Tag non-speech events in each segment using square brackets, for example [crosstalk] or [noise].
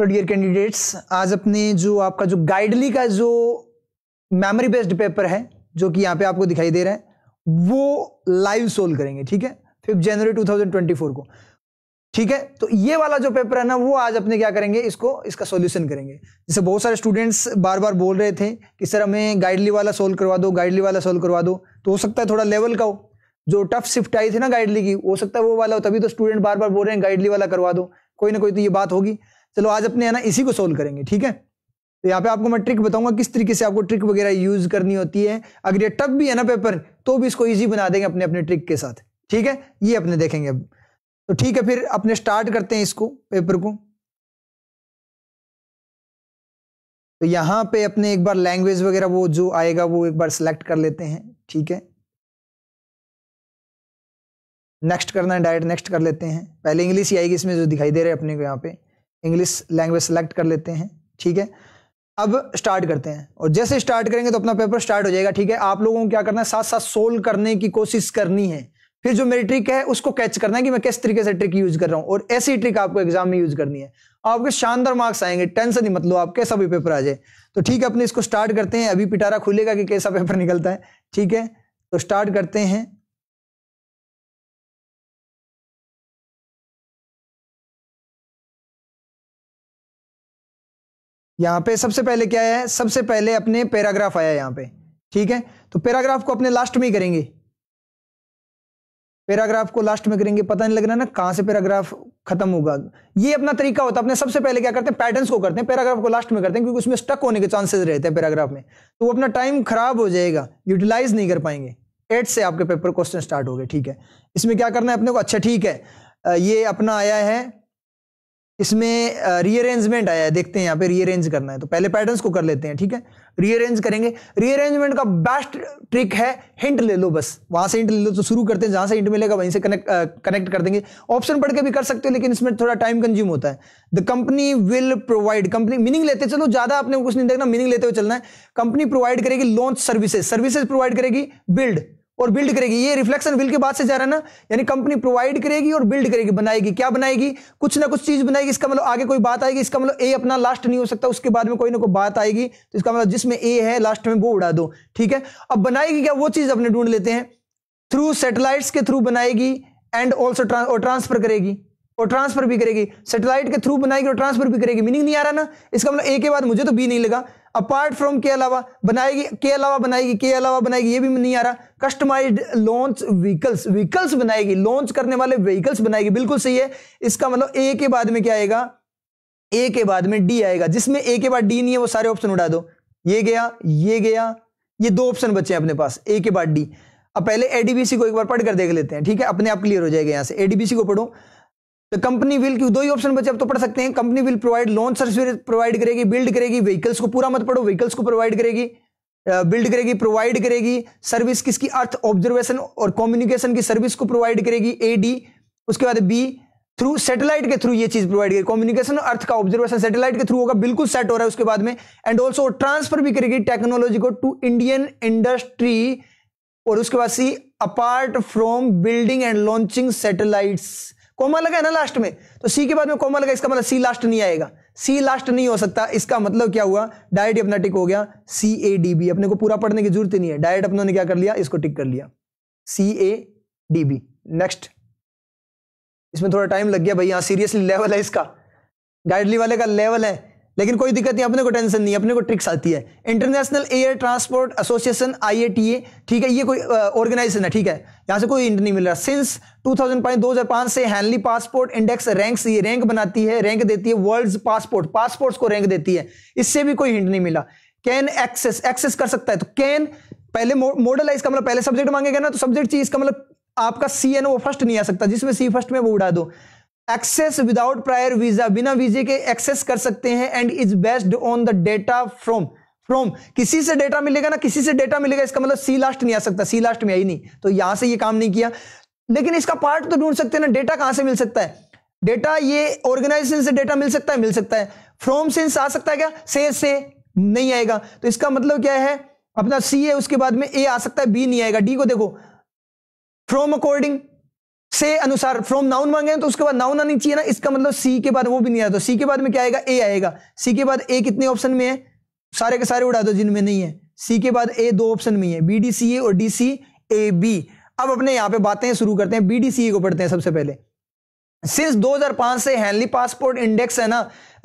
third year candidates आज अपने जो आपका जो गाइडली का जो मेमोरी बेस्ड पेपर है जो कि यहाँ पे आपको दिखाई दे रहा है वो लाइव सोल्व करेंगे ठीक है फिफ्थ जनवरी 2024 को ठीक है तो ये वाला जो पेपर है ना वो आज अपने क्या करेंगे इसको इसका सॉल्यूशन करेंगे जैसे बहुत सारे स्टूडेंट्स बार बार बोल रहे थे कि सर हमें गाइडली वाला सोल्व करवा दो गाइडली वाला सोल्व करवा दो तो हो सकता है थोड़ा लेवल का हो जो टफ शिफ्ट आई थी ना गाइडली की हो सकता है वो वाला हो तभी तो स्टूडेंट बार बार बोल रहे हैं गाइडली वाला करवा दो कोई ना कोई तो ये बात होगी चलो आज अपने है ना इसी को सोल्व करेंगे ठीक है तो यहाँ पे आपको मैं ट्रिक बताऊंगा किस तरीके से आपको ट्रिक वगैरह यूज करनी होती है अगर ये टफ भी है ना पेपर तो भी इसको ईजी बना देंगे अपने अपने ट्रिक के साथ ठीक है ये अपने देखेंगे अब तो ठीक है फिर अपने स्टार्ट करते हैं इसको पेपर को तो यहां पे अपने एक बार लैंग्वेज वगैरह वो जो आएगा वो एक बार सिलेक्ट कर लेते हैं ठीक है नेक्स्ट करना है डायरेक्ट नेक्स्ट कर लेते हैं पहले इंग्लिश ही आएगी इसमें जो दिखाई दे रहे हैं अपने को यहाँ पे इंग्लिश लैंग्वेज सेलेक्ट कर लेते हैं ठीक है अब स्टार्ट करते हैं और जैसे स्टार्ट करेंगे तो अपना पेपर स्टार्ट हो जाएगा ठीक है आप लोगों को क्या करना है साथ साथ सोल्व करने की कोशिश करनी है फिर जो मेरी ट्रिक है उसको कैच करना है कि मैं किस तरीके से ट्रिक यूज कर रहा हूं और ऐसी ट्रिक आपको एग्जाम में यूज करनी है आपके शानदार मार्क्स आएंगे टेंशन ही मतलब आप कैसा भी पेपर आ जाए तो ठीक है अपने इसको स्टार्ट करते हैं अभी पिटारा खुलेगा कि कैसा पेपर निकलता है ठीक है तो स्टार्ट करते हैं यहाँ पे सबसे पहले क्या है सबसे पहले अपने पैराग्राफ आया यहाँ पे ठीक है तो पैराग्राफ को अपने लास्ट में ही करेंगे पैराग्राफ को लास्ट में करेंगे पता नहीं लग रहा ना कहाँ से पैराग्राफ खत्म होगा ये अपना तरीका होता है अपने सबसे पहले क्या करते हैं पैटर्न्स को करते हैं पैराग्राफ को लास्ट में करते हैं क्योंकि उसमें स्टक होने के चांसेस रहते हैं पैराग्राफ में तो वो अपना टाइम खराब हो जाएगा यूटिलाइज नहीं कर पाएंगे एट से आपके पेपर क्वेश्चन स्टार्ट हो गए ठीक है इसमें क्या करना है अपने को अच्छा ठीक है ये अपना आया है इसमें रीअरेंजमेंट आया है देखते हैं यहाँ पे रीअरेंज करना है तो पहले पैटर्न्स को कर लेते हैं ठीक है रीअरेंज करेंगे रीअरेंजमेंट का बेस्ट ट्रिक है हिंट ले लो बस वहां से हिंट ले लो तो शुरू करते हैं जहां से हिंट मिलेगा वहीं से कनेक्ट कनेक्ट कर देंगे ऑप्शन पढ़ के भी कर सकते हो लेकिन इसमें थोड़ा टाइम कंज्यूम होता है the company will provide company meaning लेते चलो ज्यादा आपने कुछ नहीं देखना मीनिंग लेते हुए चलना है कंपनी प्रोवाइड करेगी लॉन्च सर्विसेज सर्विसेज प्रोवाइड करेगी बिल्ड और बिल्ड करेगी ये रिफ्लेक्शन बिल के बाद से जा रहा है ना यानी कंपनी प्रोवाइड करेगी और बिल्ड करेगी बनाएगी क्या बनाएगी कुछ ना कुछ चीज बनाएगी इसका मतलब आगे कोई बात आएगी इसका मतलब ए अपना लास्ट नहीं हो सकता उसके बाद में कोई ना कोई बात आएगी तो इसका मतलब जिसमें ए है लास्ट में वो उड़ा दो ठीक है अब बनाएगी क्या वो चीज अपने ढूंढ लेते हैं थ्रू सेटेलाइट के थ्रू बनाएगी एंड ऑल्सो ट्रांसफर करेगी और ट्रांसफर भी करेगी सेटेलाइट के थ्रू बनाएगी और ट्रांसफर भी करेगी मीनिंग नहीं आ रहा ना इसका मतलब ए के बाद मुझे तो बी नहीं लगा अपार्ट फ्रॉम के अलावा बनाएगी के अलावा बनाएगी के अलावा बनाएगी ये भी नहीं आ रहा कस्टमाइज्ड लॉन्च व्हीकल्स व्हीकल्स बनाएगी लॉन्च करने वाले व्हीकल्स बनाएगी बिल्कुल सही है इसका मतलब ए के बाद में क्या आएगा ए के बाद में डी आएगा जिसमें ए के बाद डी नहीं है वो सारे ऑप्शन उड़ा दो ये गया ये गया ये दो ऑप्शन बचे हैं अपने पास ए के बाद डी अब पहले एडीबीसी को एक बार पढ़ कर देख लेते हैं ठीक है अपने आप क्लियर हो जाएगा यहां से एडीबीसी को पढ़ो कंपनी विल दो ही ऑप्शन बचे आप तो पढ़ सकते हैं company will provide loan service provide करेगी बिल्ड करेगी व्हीकल्स को पूरा मत पढ़ो व्हीकल्स को प्रोवाइड करेगी बिल्ड करेगी प्रोवाइड करेगी सर्विस किसकी अर्थ ऑब्जर्वेशन और कम्युनिकेशन की सर्विस को प्रोवाइड करेगी ए डी उसके बाद बी थ्रू सैटेलाइट के थ्रू ये चीज प्रोवाइड करेगी कम्युनिकेशन अर्थ का ऑब्जर्वेशन सैटेलाइट के थ्रू होगा बिल्कुल सेट हो रहा है उसके बाद में एंड ऑल्सो ट्रांसफर भी करेगी टेक्नोलॉजी को टू इंडियन इंडस्ट्री और उसके बाद C apart from building and launching satellites comma लगा है ना लास्ट में तो सी के बाद में कोमा लगा इसका मतलब सी लास्ट नहीं आएगा सी लास्ट नहीं हो सकता इसका मतलब क्या हुआ डायट अपना टिक हो गया सी ए डी बी अपने को पूरा पढ़ने की जरूरत ही नहीं है डायरेक्ट अपनों ने क्या कर लिया इसको टिक कर लिया C A D B next इसमें थोड़ा टाइम लग गया भाई यहाँ सीरियसली लेवल है इसका गाइडली वाले का लेवल है लेकिन कोई दिक्कत नहीं अपने को टेंशन नहीं अपने को ट्रिक्स आती है इंटरनेशनल एयर ट्रांसपोर्ट एसोसिएशन आई ठीक है ये कोई ऑर्गेनाइजेशन है ठीक है यहाँ से कोई इंट नहीं मिल रहा सिंस 2005 2005 से हैनली पासपोर्ट इंडेक्स रैंक्स ये रैंक बनाती है रैंक देती है वर्ल्ड पासपोर्ट पासपोर्ट को रैंक देती है इससे भी कोई हिंट नहीं मिला कैन एक्सेस एक्सेस कर सकता है तो कैन पहले मॉडल है इसका मतलब पहले सब्जेक्ट मांगेगा ना तो सब्जेक्ट चाहिए का मतलब आपका सी एन फर्स्ट नहीं आ सकता जिसमें सी फर्स्ट में वो उड़ा दो एक्सेस विदाउट प्रायर वीजा बिना वीजे के एक्सेस कर सकते हैं and is based on the data from from किसी से डेटा मिलेगा ना किसी से डेटा मिलेगा इसका मतलब सी लास्ट नहीं आ सकता सी लास्ट में आई नहीं तो यहां से ये काम नहीं किया लेकिन इसका पार्ट तो ढूंढ सकते हैं ना डेटा कहां से मिल सकता है डेटा ये ऑर्गेनाइजेशन से डेटा मिल सकता है मिल सकता है फ्रॉम सिंस आ सकता है क्या से से नहीं आएगा तो इसका मतलब क्या है अपना सी है उसके बाद में ए आ सकता है बी नहीं आएगा डी को देखो फ्रॉम अकॉर्डिंग से अनुसार फ्रॉम नाउन मांगे तो उसके बाद नाउन आनी चाहिए ना इसका मतलब सी के बाद वो भी नहीं आता सी के बाद में क्या आएगा ए आएगा सी के बाद ए कितने ऑप्शन में है सारे के सारे उड़ा दो जिनमें नहीं है सी के बाद ए दो ऑप्शन में है बी डी सी ए और डी सी ए बी अब अपने यहां पे बातें शुरू करते हैं बी डी सी ए को पढ़ते हैं सबसे पहले सिंस 2005 से हेनली पासपोर्ट इंडेक्स है ना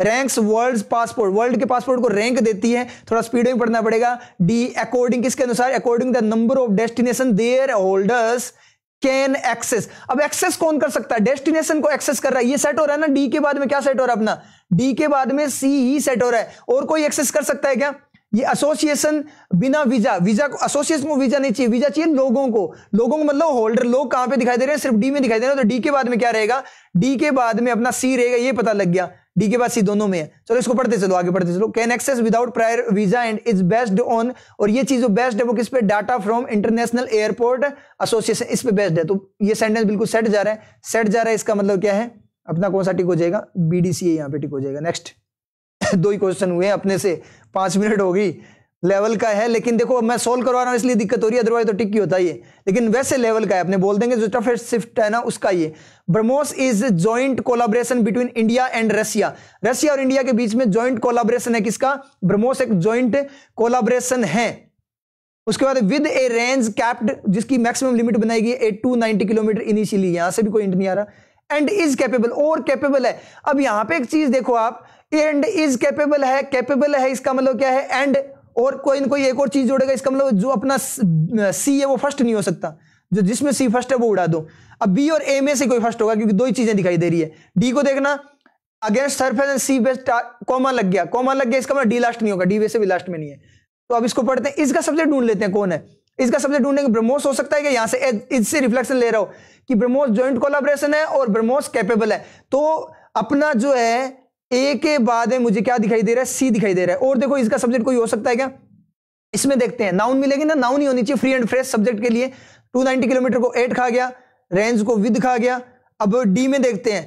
रैंक्स वर्ल्ड पासपोर्ट वर्ल्ड के पासपोर्ट को रैंक देती है थोड़ा स्पीड में पढ़ना पड़ेगा डी अकॉर्डिंग किसके अनुसार according the number of destination their holders can access अब एक्सेस कौन कर सकता है डेस्टिनेशन को एक्सेस कर रहा है ये सेट हो रहा है ना डी के बाद में क्या सेट हो रहा है अपना डी के बाद में सी ही सेट हो रहा है और कोई एक्सेस कर सकता है क्या ये एसोसिएशन बिना वीजा वीजा को एसोसिएशन को वीजा नहीं चाहिए वीजा चाहिए लोगों को लोगों को मतलब होल्डर लोग कहां पे दिखाई दे रहे हैं सिर्फ डी में दिखाई दे रहे हैं तो डी के बाद में क्या रहेगा डी के बाद में अपना सी रहेगा ये पता लग गया डी के बाद सी दोनों में है चलो इसको पढ़ते चलो आगे पढ़ते चलो can access without prior visa and is based on और ये चीज जो बेस्ट है वो किस पे data from international airport association इस पे बेस्ट है तो ये सेंटेंस बिल्कुल सेट जा रहा है सेट जा रहा है इसका मतलब क्या है अपना कौन सा टिक हो जाएगा बीडीसी यहाँ पे टिक हो जाएगा नेक्स्ट [laughs] दो ही क्वेश्चन हुए हैं अपने से पांच मिनट होगी लेवल का है लेकिन देखो मैं सोल्व करवा रहा हूँ इसलिए दिक्कत हो रही है अदरवाइज तो टिक ही होता है लेकिन वैसे लेवल का है अपने बोल देंगे जो टफेस्ट शिफ्ट है ना उसका ये BrahMos is joint collaboration between India and Russia Russia और इंडिया के बीच में ज्वाइंट कोलाब्रेशन है किसका ब्रह्मोस एक ज्वाइंट कोलाब्रेशन है उसके बाद विद ए रेंज कैप्ड जिसकी मैक्सिमम लिमिट बनाई गई है टू नाइनटी किलोमीटर इनिशियली यहां से भी कोई इंट नहीं आ रहा एंड इज कैपेबल और कैपेबल है अब यहां पे एक चीज देखो आप एंड इज कैपेबल है कैपेबल है इसका मतलब क्या है एंड और कोई ना कोई एक और चीज जोड़ेगा इसका मतलब जो अपना सी है वो फर्स्ट नहीं हो सकता जो जिसमें सी फर्स्ट है वो उड़ा दो अब बी और ए में से कोई फर्स्ट होगा क्योंकि दो ही चीजें दिखाई दे रही है डी को देखना against surface and sea based common लग गया कॉमन लग गया इसका मतलब डी लास्ट नहीं होगा डी वे से भी लास्ट में नहीं है तो अब इसको पढ़ते हैं इसका सब्जेक्ट ढूंढ लेते हैं कौन है इसका सब्जेक्ट ढूंढने ब्रह्मोस हो सकता है कि यहां से इससे रिफ्लेक्शन ले रहा हो कि ब्रह्मोस ज्वाइंट कोलाब्रेशन है और ब्रह्मोस कैपेबल है तो अपना जो है ए के बाद में मुझे क्या दिखाई दे रहा है सी दिखाई दे रहा है और देखो इसका सब्जेक्ट कोई हो सकता है क्या इसमें देखते हैं नाउन मिलेगी ना नाउन ही होनी चाहिए फ्री एंड फ्रेश सब्जेक्ट के लिए 290 किलोमीटर को एट खा गया रेंज को विद खा गया अब डी में देखते हैं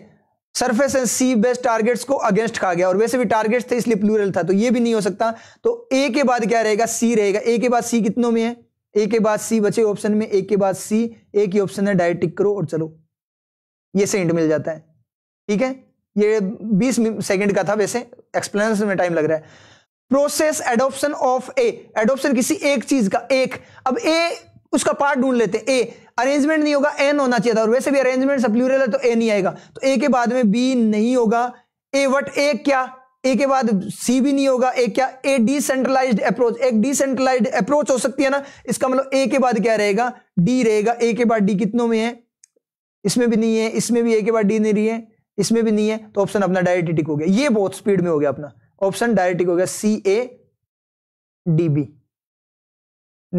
surface and sea based targets को अगेंस्ट खा गया और वैसे भी टारगेट्स थे इसलिए प्लूरल था तो ये भी नहीं हो सकता तो ए के बाद क्या रहेगा सी रहेगा ए के बाद सी कितनों में है ए के बाद सी बचे ऑप्शन में ए के बाद सी एक ही ऑप्शन है डायटिक करो और चलो ये से मिल जाता है ठीक है ये 20 सेकंड का था वैसे एक्सप्लेनेशन में टाइम लग रहा है process adoption of a adoption किसी एक चीज का एक अब ए उसका पार्ट ढूंढ लेते ए अरेंजमेंट नहीं होगा एन होना चाहिए था और वैसे भी अरेंजमेंट सब प्लूरल है तो ए नहीं आएगा तो ए के बाद में बी नहीं होगा ए वट ए क्या ए के बाद सी भी नहीं होगा ए क्या ए डिसेंट्रलाइज अप्रोच एक डिसेंट्रलाइज अप्रोच हो सकती है ना इसका मतलब ए के बाद क्या रहेगा डी रहेगा ए के बाद डी कितनों में है इसमें भी नहीं है इसमें भी ए के बाद डी नहीं रही है इसमें भी नहीं है तो ऑप्शन अपना डायरेक्ट टिक हो गया ये बहुत स्पीड में हो गया अपना ऑप्शन डायरेक्ट टिक हो गया C A D B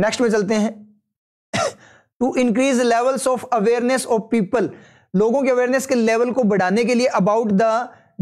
next में चलते हैं to increase levels of awareness of people लोगों के अवेयरनेस के लेवल को बढ़ाने के लिए अबाउट द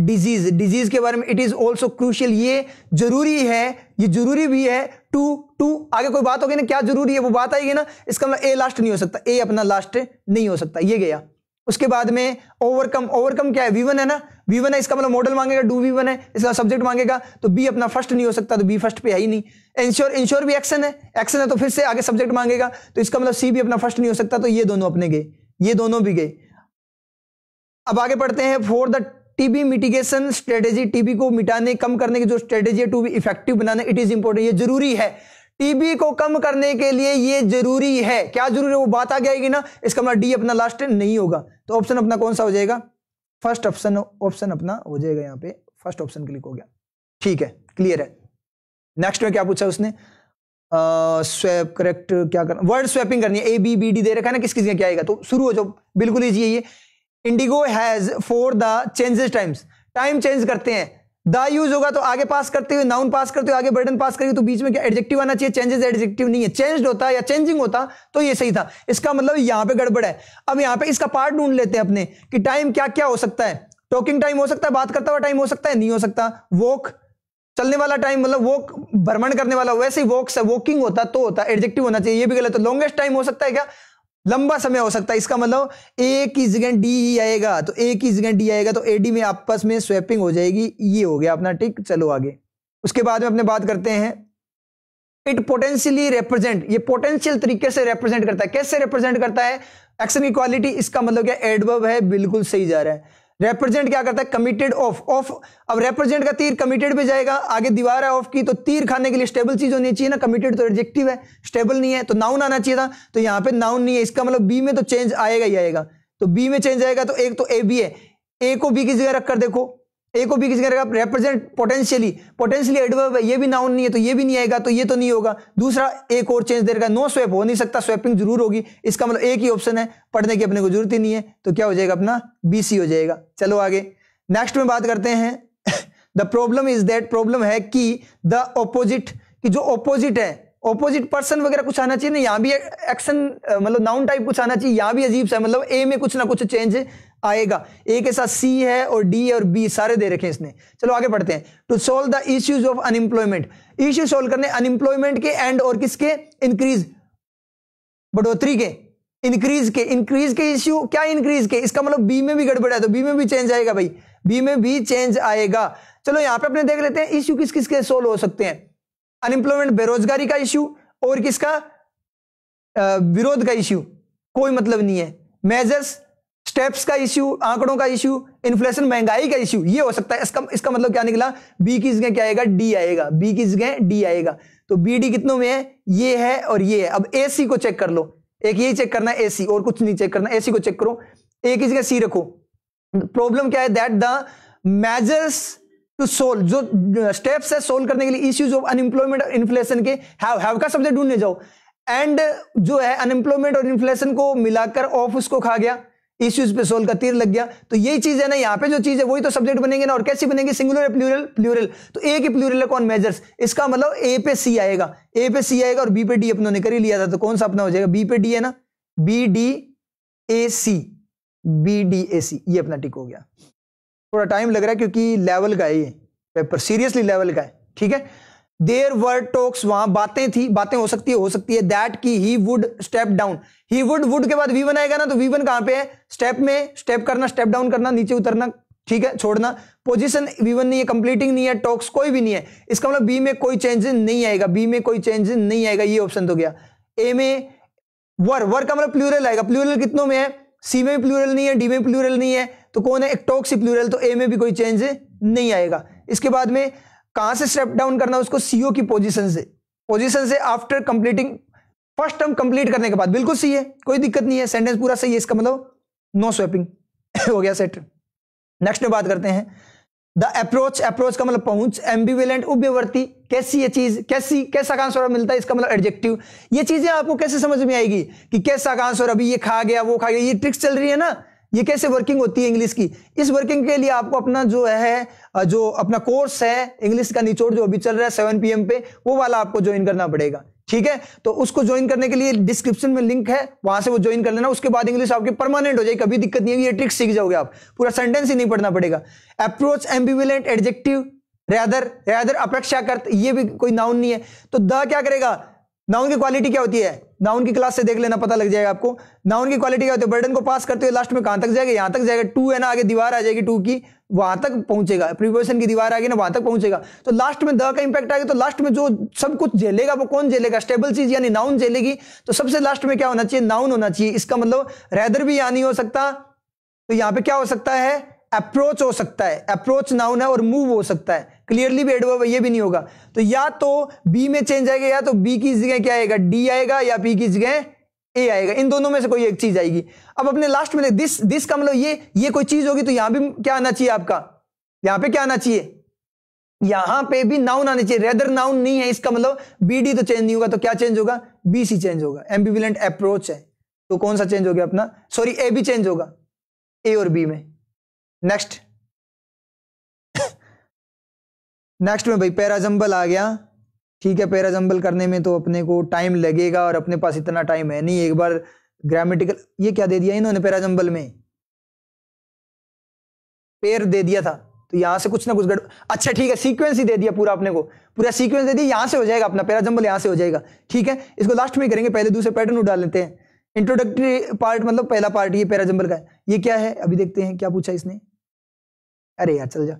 डिजीज डिजीज के बारे में इट इज ऑल्सो क्रूशियल ये जरूरी है ये जरूरी भी है टू टू आगे कोई बात होगी ना क्या जरूरी है वो बात आएगी ना इसका मतलब ए लास्ट नहीं हो सकता ए अपना लास्ट नहीं हो सकता ये गया उसके बाद में ओवरकम ओवरकम क्या है वी वन है ना वी वन है इसका मतलब मॉडल मांगेगा डू वी वन है इसका सब्जेक्ट मांगेगा तो बी अपना फर्स्ट नहीं हो सकता तो बी फर्स्ट पे है ही नहीं इंश्योर इंश्योर भी एक्शन है एक्शन है तो फिर से आगे सब्जेक्ट मांगेगा तो इसका मतलब सी भी अपना फर्स्ट नहीं हो सकता तो ये दोनों अपने गए ये दोनों भी गए अब आगे पढ़ते हैं for the TB mitigation strategy TB को मिटाने कम करने की जो स्ट्रेटेजी है टू बी इफेक्टिव बनाने इट इज इंपोर्टेंट ये जरूरी है टीबी को कम करने के लिए ये जरूरी है क्या जरूरी है वो बात आ जाएगी ना इसका मतलब डी अपना लास्ट नहीं होगा तो ऑप्शन अपना कौन सा हो जाएगा फर्स्ट ऑप्शन ऑप्शन अपना हो जाएगा यहाँ पे फर्स्ट ऑप्शन क्लिक हो गया ठीक है क्लियर है नेक्स्ट में क्या पूछा उसने स्वैप करेक्ट क्या करना वर्ड स्वैपिंग करनी है ए बी बी डी दे रखा है ना किस किस क्या आएगा तो शुरू हो जाओ बिल्कुल है ये IndiGo has for the changes times time change करते हैं द यूज होगा तो आगे पास करते हुए नाउन पास करते हुए आगे बर्डन पास करिए तो बीच में क्या एडजेक्टिव आना चाहिए चेंजेस एडजेक्टिव नहीं है चेंज होता या चेंजिंग होता तो ये सही था इसका मतलब यहां पे गड़बड़ है अब यहाँ पे इसका पार्ट ढूंढ लेते हैं अपने कि टाइम क्या क्या हो सकता है टॉकिंग टाइम हो सकता है बात करता हुआ टाइम हो सकता है नहीं हो सकता वॉक चलने वाला टाइम मतलब वॉक भ्रमण करने वाला वैसे ही वॉक वॉकिंग होता तो होता एडजेक्टिव होना चाहिए ये भी गलत है लॉन्गेस्ट टाइम हो सकता है क्या लंबा समय हो सकता है इसका मतलब ए की जगह डी ही आएगा तो ए की जगह डी आएगा तो ए डी में आपस में स्वैपिंग हो जाएगी ये हो गया अपना ठीक चलो आगे उसके बाद में अपने बात करते हैं इट पोटेंशियली रिप्रेजेंट ये पोटेंशियल तरीके से रिप्रेजेंट करता है कैसे रिप्रेजेंट करता है एक्शन की क्वालिटी इसका मतलब क्या एडवर्ब है बिल्कुल सही जा रहा है रेप्रेजेंट क्या करता है कमिटेड ऑफ ऑफ अब रेप्रेजेंट का तीर कमिटेड पे जाएगा आगे दीवार है ऑफ की तो तीर खाने के लिए स्टेबल चीज होनी चाहिए ना कमिटेड तो एडजेक्टिव है स्टेबल नहीं है तो नाउन आना चाहिए था तो यहाँ पे नाउन नहीं है इसका मतलब बी में तो चेंज आएगा ही आएगा तो बी में चेंज आएगा तो एक तो ए बी है ए को बी की जगह रखकर देखो ए को बी किसी करेगा रिप्रेजेंट पोटेंशियली पोटेंशियली एडवर्ब ये भी नाउन नहीं है तो ये भी नहीं आएगा तो ये तो नहीं होगा दूसरा एक और चेंज दे रहेगा नो स्वैप हो नहीं सकता स्वैपिंग जरूर होगी इसका मतलब एक ही ऑप्शन है पढ़ने की अपने को जरूरत ही नहीं है तो क्या हो जाएगा अपना बी सी हो जाएगा चलो आगे नेक्स्ट में बात करते हैं the problem is that problem है कि द ऑपोजिट कि जो ऑपोजिट है ऑपोजिट पर्सन वगैरह कुछ आना चाहिए ना यहाँ भी एक्शन मतलब नाउन टाइप कुछ आना चाहिए यहाँ भी अजीब सा मतलब ए में कुछ ना कुछ चेंज आएगा ए के साथ सी है और डी और बी सारे दे रखे इसने चलो आगे पढ़ते हैं to solve the issues of unemployment issue solve करने अनएम्प्लॉयमेंट के एंड और किसके इंक्रीज बढ़ोतरी के इंक्रीज के इंक्रीज के इश्यू क्या इंक्रीज के इसका मतलब बी में भी गड़बड़ है तो बी में भी चेंज आएगा भाई बी में भी चेंज आएगा चलो यहां पे अपने देख लेते हैं इश्यू किस किस के सोल्व हो सकते हैं अनएम्प्लॉयमेंट बेरोजगारी का इश्यू और किसका विरोध का इश्यू कोई मतलब नहीं है मेजर्स स्टेप्स का इश्यू आंकड़ों का इश्यू इन्फ्लेशन महंगाई का इश्यू ये हो सकता है इसका इसका मतलब क्या निकला बी की जगह क्या आएगा डी आएगा बी की जगह डी आएगा तो बी डी कितनों में है ये है और ये है अब ए सी को चेक कर लो एक यही चेक करना है ए सी और कुछ नहीं चेक करना ए सी को चेक करो ए की जगह सी रखो प्रॉब्लम क्या है that the measures to solve जो स्टेप्स है सोल्व करने के लिए इश्यूज ऑफ अनएम्प्लॉयमेंट और इन्फ्लेशन के हैव हैव का सब्जेक्ट ढूंढने जाओ एंड जो है अनएम्प्लॉयमेंट और इन्फ्लेशन को मिलाकर ऑफ उसको खा गया इश्यूज पे सोल का तीर लग गया तो यही चीज है ना यहाँ पे जो चीज है वही तो सब्जेक्ट बनेंगे ना और कैसे बनेंगे सिंगुलर प्लूरल प्लूरल तो ए के प्लूरल कौन मेजर्स इसका मतलब ए पे सी आएगा ए पे सी आएगा और बी पे डी अपनों ने कर ही लिया था तो कौन सा अपना हो जाएगा बी पे डी है ना B D A C B D A C ये अपना टिक हो गया थोड़ा टाइम लग रहा है क्योंकि लेवल का है ये पेपर सीरियसली लेवल का है ठीक है देर वर टॉक्स वहां बातें थी बातें हो सकती है हो सकती है दैट की he would step down he would would के बाद वी वन आएगा ना तो वी वन कहां पे है स्टेप में स्टेप करना स्टेप डाउन करना नीचे उतरना ठीक है छोड़ना पोजीशन वी वन नहीं है कंप्लीटिंग नहीं है टॉक्स कोई भी नहीं है इसका मतलब बी में कोई चेंज नहीं आएगा बी में कोई चेंज नहीं आएगा ये ऑप्शन तो गया ए में वर वर का मतलब प्लूरल आएगा प्लूरल कितनों में है सी में भी प्लूरल नहीं है डी में प्लूरल नहीं है तो कौन है एक टॉक्स ही प्लूरल तो ए में भी कोई चेंज नहीं आएगा इसके बाद में कहां से स्टेप डाउन करना है उसको सीओ की पोजीशन से पोजीशन से after completing first term complete करने के बाद बिल्कुल सही है कोई दिक्कत नहीं है सेंटेंस पूरा सही है इसका मतलब नो स्वेपिंग [laughs] हो गया सेट नेक्स्ट में बात करते हैं द अप्रोच अप्रोच का मतलब पहुंच एम्बिवेलेंट उभ्यवर्ती कैसी ये चीज कैसी कैसा कांस और मिलता है इसका मतलब एडजेक्टिव ये चीजें आपको कैसे समझ में आएगी कि कैसा कांस और अभी ये खा गया वो खा गया ये ट्रिक्स चल रही है ना ये कैसे वर्किंग होती है इंग्लिश की इस वर्किंग के लिए आपको अपना जो है जो अपना कोर्स है इंग्लिश का निचोड़ जो अभी चल रहा है सेवन पी पे वो वाला आपको ज्वाइन करना पड़ेगा ठीक है तो उसको ज्वाइन करने के लिए डिस्क्रिप्शन में लिंक है वहां से वो ज्वाइन कर लेना उसके बाद इंग्लिश आपकी परमानेंट हो जाएगी कभी दिक्कत नहीं है ये ट्रिक सीख जाओगे आप पूरा सेंटेंस ही नहीं पढ़ना पड़ेगा approach ambivalent adjective rather rather अपेक्षाकर्त ये भी कोई नाउन नहीं है तो द क्या करेगा नाउन की क्वालिटी क्या होती है नाउन की क्लास से देख लेना पता लग जाएगा आपको नाउन की क्वालिटी क्या होती है बर्डन को पास करते हुए लास्ट में कहां तक जाएगा यहां तक जाएगा टू है ना आगे दीवार आ जाएगी टू की वहां तक पहुंचेगा प्रिपोजिशन की दीवार आ गई ना वहां तक पहुंचेगा तो लास्ट में द का इंपैक्ट आ गया तो लास्ट में जो सब कुछ झेलेगा वो कौन झेलेगा स्टेबल चीज यानी नाउन झेलेगी तो सबसे लास्ट में क्या होना चाहिए नाउन होना चाहिए इसका मतलब रेदर भी यानी नहीं हो सकता तो यहाँ पे क्या हो सकता है अप्रोच हो सकता है अप्रोच नाउन है और मूव हो सकता है क्लियरली भी एडवर्ब ये भी नहीं होगा तो या तो बी में चेंज आएगा या तो बी की जगह क्या आएगा डी आएगा या पी की जगह ए आएगा इन दोनों में से कोई एक चीज आएगी अब अपने लास्ट में दिस दिस का मतलब ये ये कोई चीज होगी तो यहां भी क्या आना चाहिए आपका यहां पे क्या आना चाहिए यहां पे भी नाउन आना चाहिए रेदर नाउन नहीं है इसका मतलब बीडी तो चेंज नहीं होगा तो क्या चेंज होगा बीसी चेंज होगा एम्बिविलेंट अप्रोच है तो कौन सा चेंज हो गया अपना सॉरी ए भी चेंज होगा ए और बी में नेक्स्ट नेक्स्ट में भाई पैराजम्बल आ गया ठीक है पैराजम्बल करने में तो अपने को टाइम लगेगा और अपने पास इतना टाइम है नहीं एक बार ग्रामेटिकल ये क्या दे दिया इन्होंने पैराजम्बल में पेर दे दिया था तो यहां से कुछ ना कुछ गड़ अच्छा ठीक है सीक्वेंस ही दे दिया पूरा अपने को पूरा सीक्वेंस दे दिया यहां से हो जाएगा अपना पैराजम्बल यहां से हो जाएगा ठीक है इसको लास्ट में करेंगे पहले दूसरे पैटर्न उठा लेते हैं इंट्रोडक्टरी पार्ट मतलब पहला पार्ट ये पैराजम्बल का है ये क्या है अभी देखते हैं क्या पूछा इसने अरे यार चल जा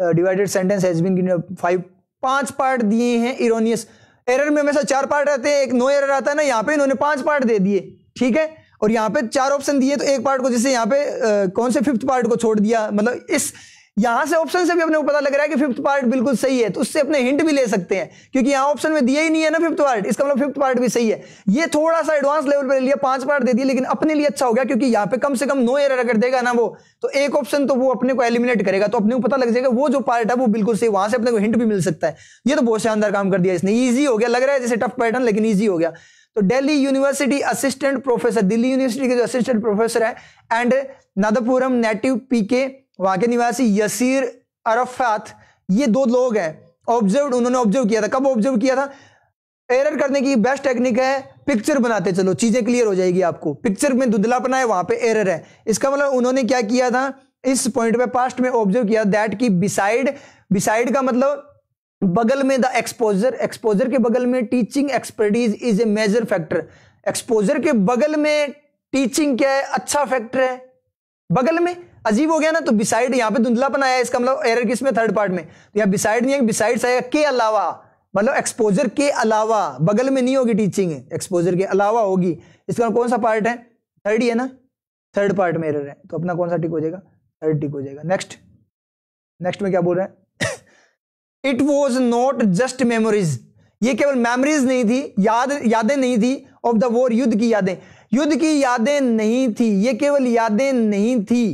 divided sentence has been given five पांच पार्ट दिए हैं इरोनियस एरर में हमेशा चार पार्ट रहते हैं एक नो एरर आता है ना यहाँ पे इन्होंने पांच पार्ट दे दिए ठीक है और यहाँ पे चार ऑप्शन दिए तो एक पार्ट को जैसे यहाँ पे आ, कौन से फिफ्थ पार्ट को छोड़ दिया मतलब इस यहां से ऑप्शन से भी अपने पता लग रहा है कि फिफ्थ पार्ट बिल्कुल सही है तो उससे अपने हिंट भी ले सकते हैं क्योंकि यहां ऑप्शन में दिया ही नहीं है ना फिफ्थ पार्ट इसका मतलब फिफ्थ पार्ट भी सही है ये थोड़ा सा एडवांस लेवल पर लिया पांच पार्ट दे दिए लेकिन अपने लिए अच्छा हो गया क्योंकि यहां पर कम से कम नो एर अगर देगा ना वो तो एक ऑप्शन तो वो अपने को एलिमिनेट करेगा तो अपने पता लग जाएगा वो जो पार्ट है वो बिल्कुल सही वहां से अपने को हिंट भी मिल सकता है ये तो बहुत शानदार काम कर दिया इसने ईजी हो गया लग रहा है जैसे टफ पैटर्न लेकिन ईजी हो गया तो Delhi university assistant professor Delhi university के जो असिस्टेंट प्रोफेसर है एंड नदपुरम नेटिव पीके वहां के निवासी यसीर अरफात ये दो लोग हैं ऑब्जर्व उन्होंने ऑब्जर्व किया था कब ऑब्जर्व किया था एरर करने की बेस्ट टेक्निक है पिक्चर बनाते चलो चीजें क्लियर हो जाएगी आपको पिक्चर में दुदलापना है वहां पे एरर है इसका मतलब उन्होंने क्या किया था इस पॉइंट पे पास्ट में ऑब्जर्व किया दैट की बिसाइड बिसाइड का मतलब बगल में द एक्सपोजर एक्सपोजर के बगल में teaching expertise is a major factor exposure के बगल में टीचिंग क्या है अच्छा फैक्टर है बगल में अजीब हो गया ना तो बिसाइड यहाँ पे धुंधलापन आया इसका मतलब एरर किस में थर्ड पार्ट में तो यहाँ बिसाइड नहीं है बिसाइड्स आएगा के अलावा मतलब एक्सपोजर के अलावा बगल में नहीं होगी टीचिंग एक्सपोजर के अलावा होगी इसका कौन सा पार्ट है थर्ड ही है ना थर्ड पार्ट में एरर है तो अपना कौन सा टिक हो जाएगा थर्ड टिक हो जाएगा नेक्स्ट नेक्स्ट में क्या बोल रहे हैं it was not just memories ये केवल मेमोरीज नहीं थी याद यादें नहीं थी ऑफ द वॉर युद्ध की यादें युद्ध की यादें नहीं थी ये केवल यादें नहीं थी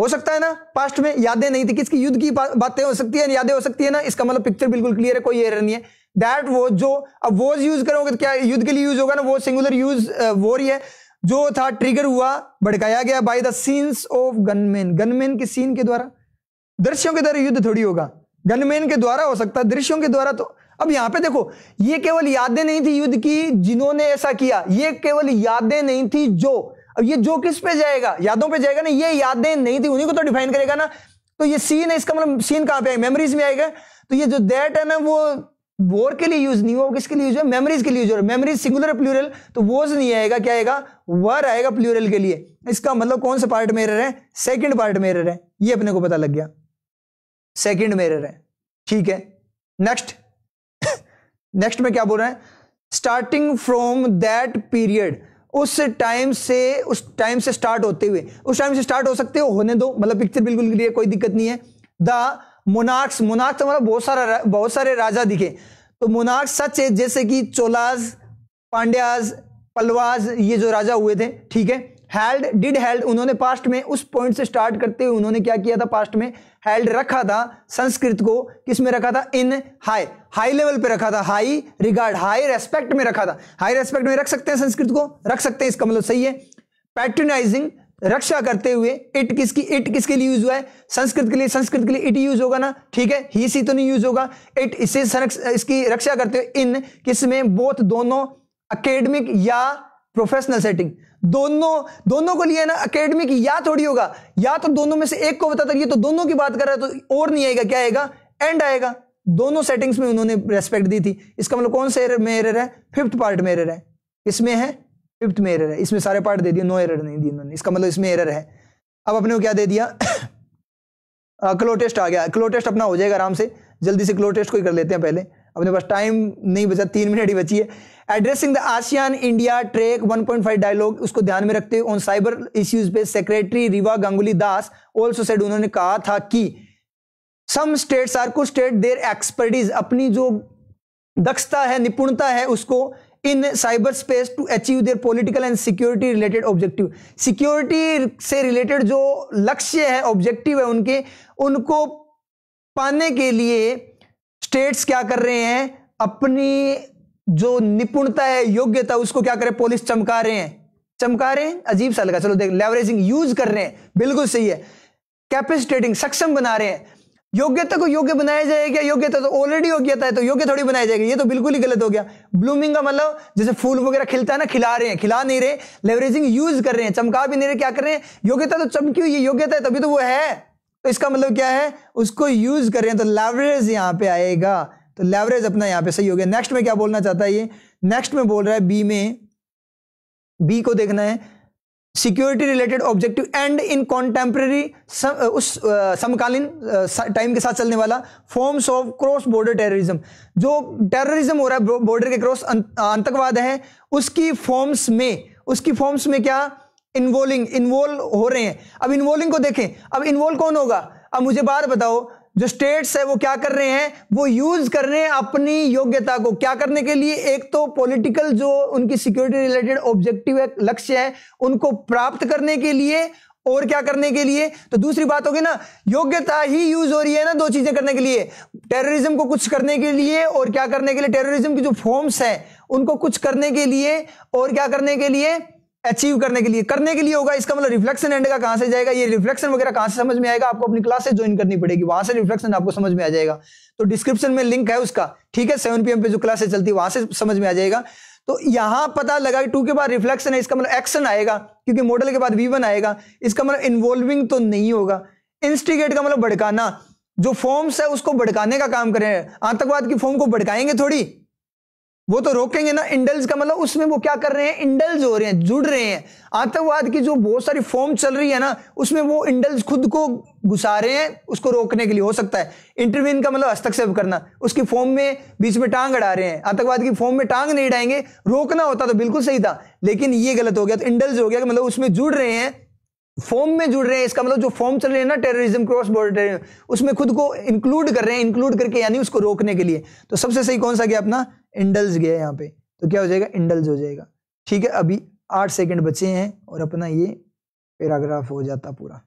हो सकता है ना पास्ट में यादें नहीं थी किसकी युद्ध की बातें हो सकती है यादें हो सकती है ना इसका मतलब पिक्चर बिल्कुल क्लियर है कोई एरर नहीं है दैट वो जो अब वोज यूज करोगे तो क्या युद्ध के लिए यूज होगा ना वो सिंगुलर यूज वो ही है जो था ट्रिगर हुआ भड़काया गया by the scenes of gunman gunman के सीन के द्वारा दृश्यों के द्वारा युद्ध थोड़ी होगा गनमैन के द्वारा हो सकता है दृश्यों के द्वारा तो अब यहां पे देखो ये केवल यादें नहीं थी युद्ध की जिन्होंने ऐसा किया ये केवल यादें नहीं थी जो अब ये जो किस पे जाएगा यादों पे जाएगा ना ये यादें नहीं थी उन्हीं को तो डिफाइन करेगा ना तो ये सीन है इसका मतलब सीन कहां पे आएगा मेमोरीज में आएगा तो ये जो दैट है ना वो वोर के लिए यूज नहीं हुआ किसके लिए यूज हुआ मेमोरीज के लिए यूज हो मेमोरीज सिंगुलर प्लूरल तो वोज नहीं आएगा क्या आएगा वर आएगा प्लूरल के लिए इसका मतलब कौन सा पार्ट मेरर है सेकंड पार्ट मेरर है ये अपने को पता लग गया सेकंड मेरर है ठीक है नेक्स्ट नेक्स्ट [coughs] में क्या बोल रहे हैं स्टार्टिंग फ्रॉम दैट पीरियड उस टाइम से उस टाइम से स्टार्ट होते हुए उस टाइम से स्टार्ट हो सकते हो होने दो मतलब पिक्चर बिल्कुल क्लियर कोई दिक्कत नहीं है द मोनाक्स मोनाक्स मतलब बहुत सारा बहुत सारे राजा दिखे तो मोनाक्स सच है जैसे कि चोलाज पांड्याज पलवाज ये जो राजा हुए थे ठीक है हेल्ड डिड हेल्ड उन्होंने पास्ट में उस पॉइंट से स्टार्ट करते हुए उन्होंने क्या किया था पास्ट में हेल्ड रखा था संस्कृत को किस में रखा था इन हाई हाई लेवल पे रखा था हाई रिगार्ड हाई रेस्पेक्ट में रखा था हाई रेस्पेक्ट में रख सकते हैं संस्कृत को रख सकते हैं इसका मतलब सही है पैट्रनाइजिंग रक्षा करते हुए इट किसकी इट किसके लिए यूज हुआ है संस्कृत के लिए संस्कृत के लिए इट यूज होगा ना ठीक है ही सी तो नहीं यूज होगा इट इसे इसकी रक्षा करते हुए इन किस में बोथ दोनों अकेडमिक या प्रोफेशनल सेटिंग दोनों दोनों को लिए ना अकेडमिक या थोड़ी होगा या तो दोनों में से एक को बताता ये तो दोनों की बात कर रहा है तो और नहीं आएगा क्या आएगा एंड आएगा दोनों सेटिंग्स में उन्होंने रेस्पेक्ट दी थी इसका मतलब कौन सा एरर में एरर है फिफ्थ पार्ट में एरर है इसमें है फिफ्थ में एरर है इसमें सारे पार्ट दे दिए नो एरर नहीं दी उन्होंने इसका मतलब इसमें एरर है अब अपने को क्या दे दिया क्लो [coughs] टेस्ट आ गया क्लो टेस्ट अपना हो जाएगा आराम से जल्दी से क्लो टेस्ट को ही कर लेते हैं पहले अपने पास टाइम नहीं बचा तीन मिनट ही बची है addressing the ASEAN India track 1.5 dialogue उसको ध्यान में रखते हुए ऑन साइबर इश्यूज पे secretary Riva Ganguly Das also said उन्होंने कहा था कि सम स्टेट्स आर कुछ स्टेट देर एक्सपर्टीज अपनी जो दक्षता है निपुणता है उसको in cyber space to achieve their political and security related objective security से रिलेटेड जो लक्ष्य है ऑब्जेक्टिव है उनके उनको पाने के लिए स्टेट्स क्या कर रहे हैं अपनी जो निपुणता है योग्यता उसको क्या करें पोलिस चमका रहे हैं चमका रहे हैं अजीब सा लगा चलो देख लेवरेजिंग यूज कर रहे हैं बिल्कुल सही है कैपेसिटेटिंग सक्षम बना रहे हैं योग्यता को योग्य बनाया जाएगा योग्यता तो ऑलरेडी योग्यता है तो योग्य थोड़ी बनाया जाएगी ये तो बिल्कुल ही गलत हो गया ब्लूमिंग का मतलब जैसे फूल वगैरह खिलता है ना खिला रहे हैं खिला नहीं रहे लेवरेजिंग यूज कर रहे हैं चमका भी नहीं रहे क्या कर रहे हैं योग्यता तो चमकी हुई है योग्यता है तभी तो वो है तो इसका मतलब क्या है उसको यूज कर रहे हैं तो लेवरेज यहां पर आएगा तो लेवरेज अपना यहाँ पे सही हो गया नेक्स्ट में क्या बोलना चाहता है ये नेक्स्ट में बोल रहा है बी में बी को देखना है security related objective and in contemporary उस समकालीन टाइम के साथ चलने वाला forms of cross border terrorism जो टेररिज्म हो रहा है बॉर्डर के क्रॉस अं, आतंकवाद है उसकी फॉर्म्स में उसकी फॉर्म्स में क्या इन्वॉल्विंग इन्वॉल्व हो रहे हैं अब इन्वॉल्विंग को देखें अब इन्वॉल्व कौन होगा अब मुझे बात बताओ जो स्टेट्स है वो क्या कर रहे हैं वो यूज कर रहे हैं अपनी योग्यता को क्या करने के लिए एक तो पॉलिटिकल जो उनकी सिक्योरिटी रिलेटेड ऑब्जेक्टिव है लक्ष्य है उनको प्राप्त करने के लिए और क्या करने के लिए तो दूसरी बात होगी ना योग्यता ही यूज हो रही है ना दो चीजें करने के लिए टेररिज्म को कुछ करने के लिए और क्या करने के लिए टेररिज्म की जो फॉर्म्स है उनको कुछ करने के लिए और क्या करने के लिए अचीव करने के लिए करने के लिए होगा इसका मतलब रिफ्लेक्शन एंड का कहां से जाएगा ये रिफ्लेक्शन वगैरह कहां से समझ में आएगा आपको अपनी क्लास से ज्वाइन करनी पड़ेगी वहां से रिफ्लेक्शन आपको समझ में आ जाएगा तो डिस्क्रिप्शन में लिंक है उसका ठीक है सेवन पीएम पे जो क्लासेस चलती है वहां से समझ में आ जाएगा तो यहां पता लगा टू के बाद रिफ्लेक्शन है इसका मतलब एक्शन आएगा क्योंकि मॉडल के बाद वी आएगा इसका मतलब इन्वॉल्विंग तो नहीं होगा इंस्टिगेट का मतलब भड़काना जो फॉर्म्स है उसको भड़काने का काम करें आतंकवाद की फॉर्म को भड़काएंगे थोड़ी वो तो रोकेंगे ना इंडल्स का मतलब उसमें वो क्या कर रहे हैं इंडल्स हो रहे हैं जुड़ रहे हैं आतंकवाद की जो बहुत सारी फॉर्म चल रही है ना उसमें वो इंडल्स खुद को घुसा रहे हैं उसको रोकने के लिए हो सकता है इंटरवीन का मतलब हस्तक्षेप करना उसकी फॉर्म में बीच में टांग अड़ा रहे हैं आतंकवाद की फॉर्म में टांग नहीं डाएंगे रोकना होता तो बिल्कुल सही था लेकिन ये गलत हो गया तो इंडल्स हो गया मतलब उसमें जुड़ रहे हैं फॉर्म में जुड़ रहे हैं इसका मतलब जो फॉर्म चल रहे हैं ना टेररिज्म क्रॉस बॉर्डर टेररिज्म उसमें खुद को इंक्लूड कर रहे हैं इंक्लूड करके यानी उसको रोकने के लिए तो सबसे सही कौन सा गया अपना इंडल्स गया यहाँ पे तो क्या हो जाएगा इंडल्स हो जाएगा ठीक है अभी आठ सेकंड बचे हैं और अपना ये पैराग्राफ हो जाता पूरा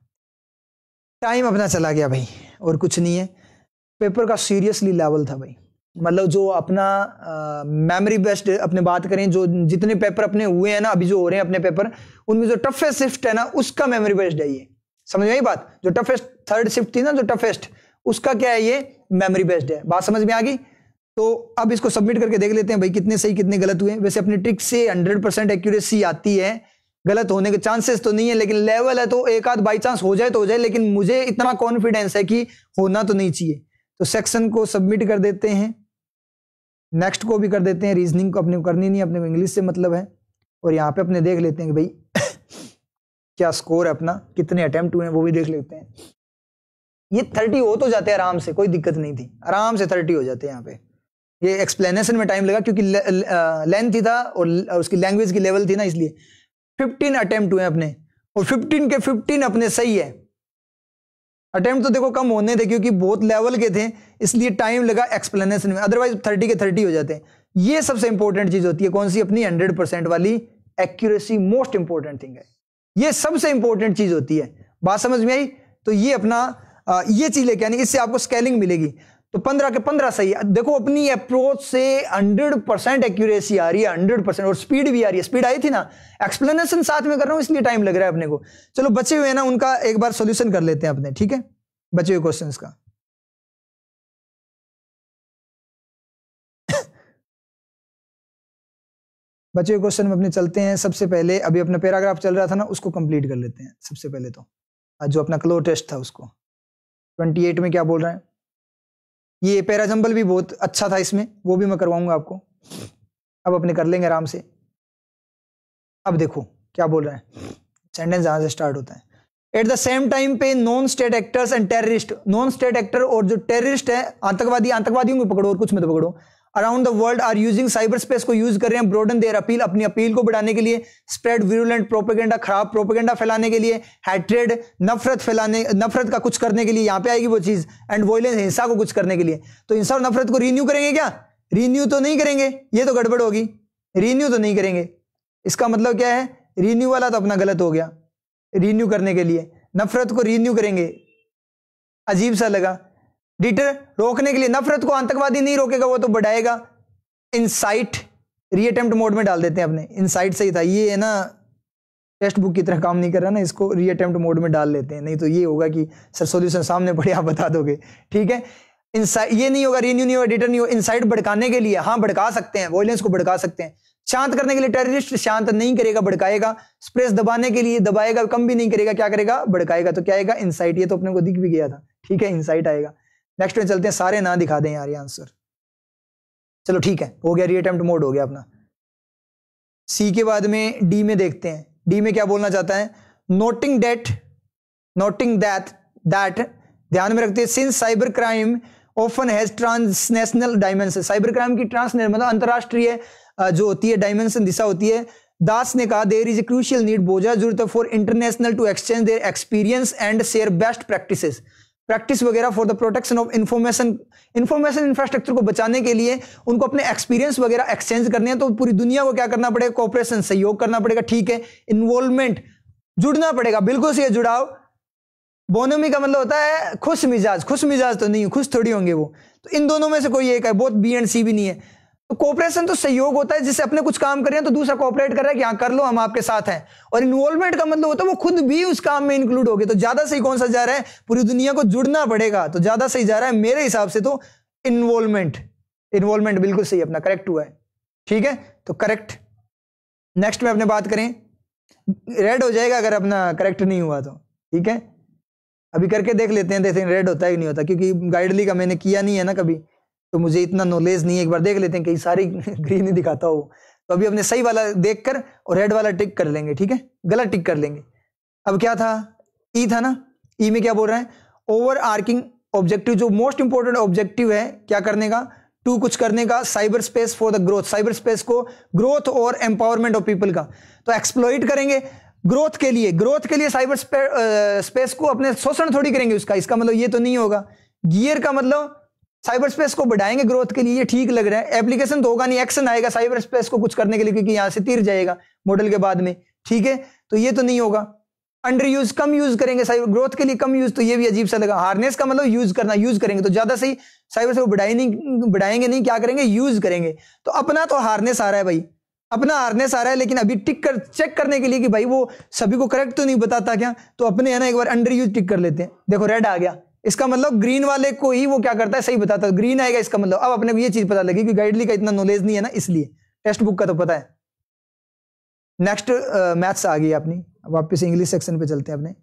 टाइम अपना चला गया भाई और कुछ नहीं है पेपर का सीरियसली लेवल था भाई मतलब जो अपना मेमोरी बेस्ड अपने बात करें जो जितने पेपर अपने हुए हैं ना अभी जो हो रहे हैं अपने पेपर उनमें जो टफेस्ट शिफ्ट है ना उसका मेमोरी बेस्ड है ये समझ में आई बात जो टफेस्ट थर्ड शिफ्ट थी ना जो टफेस्ट उसका क्या है ये मेमोरी बेस्ड है बात समझ में आ गई तो अब इसको सबमिट करके देख लेते हैं भाई कितने सही कितने गलत हुए वैसे अपनी ट्रिक से हंड्रेड परसेंट एक्यूरेसी आती है गलत होने के चांसेस तो नहीं है लेकिन लेवल है तो एक आध बाई चांस हो जाए तो हो जाए लेकिन मुझे इतना कॉन्फिडेंस है कि होना तो नहीं चाहिए तो सेक्शन को सबमिट कर देते हैं नेक्स्ट को भी कर देते हैं रीजनिंग को अपने को करनी नहीं अपने को इंग्लिश से मतलब है और यहाँ पे अपने देख लेते हैं कि भाई [coughs] क्या स्कोर है अपना कितने अटैम्प्ट हुए हैं वो भी देख लेते हैं ये थर्टी हो तो जाते हैं आराम से कोई दिक्कत नहीं थी आराम से थर्टी हो जाते हैं यहाँ पे ये एक्सप्लेनेशन में टाइम लगा क्योंकि लेंथ ही था और उसकी लैंग्वेज की लेवल थी ना इसलिए फिफ्टीन अटेम्प्ट हुए अपने और फिफ्टीन के फिफ्टीन अपने सही है अटेम्प्ट तो देखो कम होने थे क्योंकि बहुत लेवल के थे इसलिए टाइम लगा एक्सप्लेनेशन में अदरवाइज थर्टी के थर्टी हो जाते हैं ये सबसे इंपॉर्टेंट चीज होती है कौन सी अपनी हंड्रेड परसेंट वाली एक्यूरेसी मोस्ट इंपॉर्टेंट थिंग है ये सबसे इंपॉर्टेंट चीज होती है बात समझ में आई तो ये अपना ये चीज लेके आनी इससे आपको स्केलिंग मिलेगी तो पंद्रह के पंद्रह सही है देखो अपनी अप्रोच से हंड्रेड परसेंट एक्यूरेसी आ रही है हंड्रेड परसेंट और स्पीड भी आ रही है स्पीड आई थी ना एक्सप्लेनेशन साथ में कर रहा हूं इसलिए टाइम लग रहा है अपने को चलो बचे हुए ना उनका एक बार सोल्यूशन कर लेते हैं अपने ठीक है बचे हुए क्वेश्चन का [laughs] बचे हुए क्वेश्चन में अपने चलते हैं सबसे पहले अभी अपना पैराग्राफ चल रहा था ना उसको कंप्लीट कर लेते हैं सबसे पहले तो जो अपना क्लो टेस्ट था उसको ट्वेंटी एट में क्या बोल रहे हैं ये पैराजम्बल भी बहुत अच्छा था इसमें वो भी मैं करवाऊंगा आपको अब अपने कर लेंगे आराम से अब देखो क्या बोल रहे हैं सेंटेंस यहां से स्टार्ट होता है एट द सेम टाइम पे non state actors and terrorist non state actor और जो टेररिस्ट है आतंकवादी आतंकवादियों को पकड़ो और कुछ में तो पकड़ो around the world are using cyber space को यूज कर रहे हैं ब्रोडन देयर अपील अपनी अपील को बढ़ाने के लिए स्प्रेड विरुलेंट प्रोपेगेंडा खराब प्रोपेगेंडा फैलाने के लिए हैट्रेड नफरत फैलाने नफरत का कुछ करने के लिए यहाँ पे आएगी वो चीज एंड वोलेंस हिंसा को कुछ करने के लिए तो हिंसा और नफरत को रीन्यू करेंगे क्या रीन्यू तो नहीं करेंगे ये तो गड़बड़ होगी रीन्यू तो नहीं करेंगे इसका मतलब क्या है रीन्यू वाला तो अपना गलत हो गया रीन्यू करने के लिए नफरत को रीन्यू करेंगे अजीब सा लगा डिटर रोकने के लिए नफरत को आतंकवादी नहीं रोकेगा वो तो बढ़ाएगा इनसाइट रीअटेम्प्ट मोड में डाल देते हैं अपने इनसाइट सही था ये है ना टेक्स्ट बुक की तरह काम नहीं कर रहा ना इसको रीअटेम्प्ट मोड में डाल लेते हैं नहीं तो ये होगा कि सर सोल्यूशन सामने पड़े आप बता दोगे ठीक है इनसाइट ये नहीं होगा रीन्यू नहीं होगा डिटर नहीं होगा इनसाइट भड़काने के लिए हाँ भड़का सकते हैं वॉयलेंस को भड़का सकते हैं शांत करने के लिए टेररिस्ट शांत नहीं करेगा भड़काएगा स्प्रेस दबाने के लिए दबाएगा कम भी नहीं करेगा क्या करेगा भड़काएगा तो क्या आएगा इनसाइट ये तो अपने को दिख भी गया था ठीक है इनसाइट आएगा नेक्स्ट में चलते हैं सारे ना दिखा दें यार ये आंसर चलो ठीक है हो गया रीअटेम्प्ट मोड हो गया अपना सी के बाद में डी में देखते हैं डी में क्या बोलना चाहता है noting that noting that that ध्यान में रखते हैं since cyber crime often has transnational dimension cyber crime की ट्रांसनेशनल मतलब अंतर्राष्ट्रीय जो होती है डायमेंशन दिशा होती है दास ने कहा there is a crucial need बोझा जरूरत for international to exchange their experience and share best practices practice वगैरह for the protection of information information infrastructure को बचाने के लिए उनको अपने एक्सपीरियंस वगैरह एक्सचेंज करने हैं तो पूरी दुनिया को क्या करना पड़ेगा कॉपरेशन सहयोग करना पड़ेगा ठीक है इन्वॉल्वमेंट जुड़ना पड़ेगा बिल्कुल से जुड़ाव बोनोमी का मतलब होता है खुश मिजाज खुश मिजाज तो नहीं खुश थोड़ी होंगे वो तो इन दोनों में से कोई एक है बहुत बी एंड सी भी नहीं है कोऑपरेशन तो सहयोग होता है जिससे अपने कुछ काम करें तो दूसरा कोऑपरेट कर रहा है कि हाँ कर लो हम आपके साथ हैं और इन्वॉल्वमेंट का मतलब होता है वो खुद भी उस काम में इंक्लूड हो गए तो ज्यादा सही कौन सा जा रहा है पूरी दुनिया को जुड़ना पड़ेगा तो ज्यादा सही जा रहा है मेरे हिसाब से तो इन्वॉल्वमेंट इन्वॉल्वमेंट बिल्कुल सही अपना करेक्ट हुआ है ठीक है तो करेक्ट नेक्स्ट में अपने बात करें रेड हो जाएगा अगर अपना करेक्ट नहीं हुआ तो ठीक है अभी करके देख लेते हैं देखते हैं रेड होता है कि नहीं होता क्योंकि गाइडली का मैंने किया नहीं है ना कभी तो मुझे इतना नॉलेज नहीं है एक बार देख लेते हैं कहीं सारी ग्रीन [laughs] ही दिखाता हो तो अभी अपने सही वाला देख कर और रेड वाला टिक कर लेंगे ठीक है गलत टिक कर लेंगे अब क्या था ई e था ना ई e में क्या बोल रहे हैं ओवर आर्किंग ऑब्जेक्टिव जो मोस्ट इंपॉर्टेंट ऑब्जेक्टिव है क्या करने का टू कुछ करने का cyber space for the growth cyber space को ग्रोथ और एम्पावरमेंट ऑफ पीपल का तो एक्सप्लोइट करेंगे ग्रोथ के लिए ग्रोथ के लिए साइबर स्पेस को अपने शोषण थोड़ी करेंगे उसका इसका मतलब ये तो नहीं होगा गियर का मतलब साइबर स्पेस को बढ़ाएंगे ग्रोथ के लिए ये ठीक लग रहा है एप्लीकेशन तो होगा नहीं एक्शन आएगा साइबर स्पेस को कुछ करने के लिए क्योंकि यहां से तीर जाएगा मॉडल के बाद में ठीक है तो ये तो नहीं होगा अंडर यूज कम यूज करेंगे साइबर ग्रोथ के लिए कम यूज तो ये भी अजीब सा लगा हार्नेस का मतलब यूज करना यूज करेंगे तो ज्यादा सही साइबर से बढ़ाए नहीं बढ़ाएंगे नहीं क्या करेंगे यूज करेंगे तो अपना तो हार्नेस आ रहा है भाई अपना हार्नेस आ रहा है लेकिन अभी टिक कर चेक करने के लिए कि भाई वो सभी को करेक्ट तो नहीं बताता क्या तो अपने है ना एक बार अंडर यूज टिक कर लेते हैं देखो रेड आ गया इसका मतलब ग्रीन वाले को ही वो क्या करता है सही बताता है ग्रीन आएगा इसका मतलब अब अपने को ये चीज पता लगी कि गाइडली का इतना नॉलेज नहीं है ना इसलिए टेक्स्ट बुक का तो पता है नेक्स्ट मैथ्स uh, आ गई अपनी वापस इंग्लिश सेक्शन पे चलते हैं अपने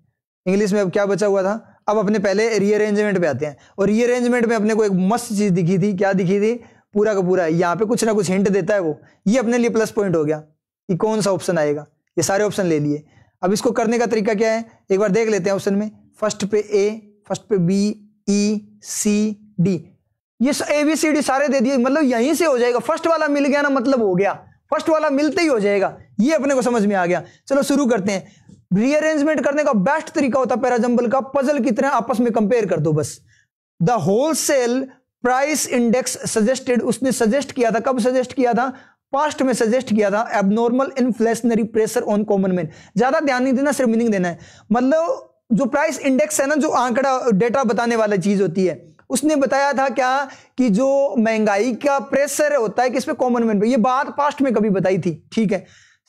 इंग्लिश में अब क्या बचा हुआ था अब अपने पहले रीअरेंजमेंट पे आते हैं और रीअरेंजमेंट में अपने को एक मस्त चीज दिखी थी क्या दिखी थी पूरा का पूरा यहाँ पे कुछ ना कुछ हिंट देता है वो ये अपने लिए प्लस पॉइंट हो गया कि कौन सा ऑप्शन आएगा ये सारे ऑप्शन ले लिए अब इसको करने का तरीका क्या है एक बार देख लेते हैं ऑप्शन में फर्स्ट पे ए फर्स्ट पे बी ई सी डी ये ए बी सी डी सारे दे दिए मतलब यहीं से हो जाएगा फर्स्ट वाला मिल गया ना मतलब हो गया फर्स्ट वाला मिलते ही हो जाएगा ये अपने को समझ में आ गया चलो शुरू करते हैं रीअरेंजमेंट करने का बेस्ट तरीका होता है पैराजंबल का पजल की तरह आपस में कंपेयर कर दो बस the wholesale price index suggested उसने सजेस्ट किया था कब सजेस्ट किया था पास्ट में सजेस्ट किया था abnormal inflationary pressure on common man ज्यादा ध्यान नहीं देना सिर्फ मीनिंग देना है मतलब जो प्राइस इंडेक्स है ना जो आंकड़ा डेटा बताने वाला चीज होती है उसने बताया था क्या कि जो महंगाई का प्रेशर होता है किस पे कॉमन मैन पे ये बात पास्ट में कभी बताई थी ठीक है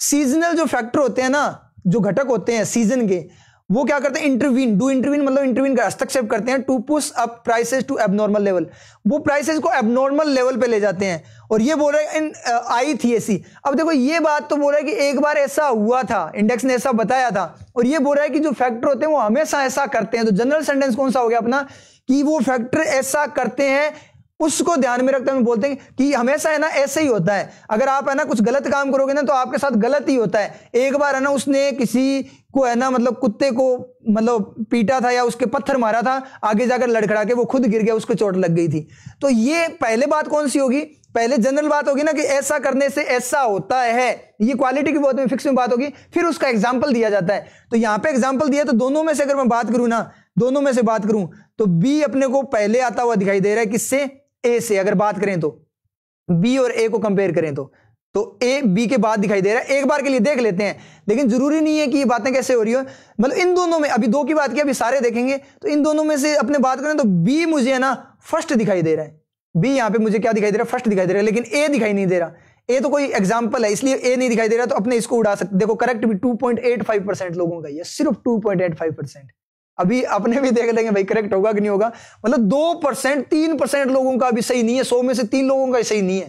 सीजनल जो फैक्टर होते हैं ना जो घटक होते हैं सीजन के वो क्या करते हैं इंटरवीन डू इंटरवीन मतलब इंटरवीन का हस्तक्षेप करते हैं to push up prices to abnormal level वो प्राइसेस को एबनॉर्मल लेवल पे ले जाते हैं और ये बोल रहे हैं इन आई थी एसी अब देखो ये बात तो बोल रहा है कि एक बार ऐसा हुआ था इंडेक्स ने ऐसा बताया था और ये बोल रहा है कि जो फैक्टर होते हैं वो हमेशा ऐसा करते हैं तो जनरल सेंटेंस कौन सा हो गया अपना कि वो फैक्टर ऐसा करते हैं उसको ध्यान में रखते हुए बोलते हैं कि हमेशा है ना ऐसे ही होता है अगर आप है ना कुछ गलत काम करोगे ना तो आपके साथ गलत ही होता है एक बार है ना उसने किसी को है ना मतलब कुत्ते को मतलब पीटा था या उसके पत्थर मारा था आगे जाकर लड़खड़ा के वो खुद गिर गया उसको चोट लग गई थी तो ये पहले बात कौन सी होगी पहले जनरल बात होगी ना कि ऐसा करने से ऐसा होता है ये क्वालिटी की बहुत में फिक्स में बात होगी फिर उसका एग्जाम्पल दिया जाता है तो यहाँ पे एग्जाम्पल दिया तो दोनों में से अगर मैं बात करूं ना दोनों में से बात करूं तो बी अपने को पहले आता हुआ दिखाई दे रहा है किससे ए से अगर बात करें तो बी और ए को कंपेयर करें तो तो ए बी के बाद दिखाई दे रहा है एक बार के लिए देख लेते हैं लेकिन जरूरी नहीं है कि ये बातें कैसे हो रही हो मतलब इन दोनों में अभी दो की बात की अभी सारे देखेंगे तो इन दोनों में से अपने बात करें तो बी मुझे ना फर्स्ट दिखाई दे रहा है बी यहां पे मुझे क्या दिखाई दे रहा है फर्स्ट दिखाई दे रहा है लेकिन ए दिखाई नहीं दे रहा ए तो कोई एग्जाम्पल है इसलिए ए नहीं दिखाई दे रहा तो अपने इसको उड़ा सकते देखो करेक्ट भी टू परसेंट लोगों का यह सिर्फ टू परसेंट अभी अपने भी देख लेंगे भाई करेक्ट होगा कि नहीं होगा मतलब दो परसेंट तीन परसेंट लोगों का अभी सही नहीं है सौ में से तीन लोगों का सही नहीं है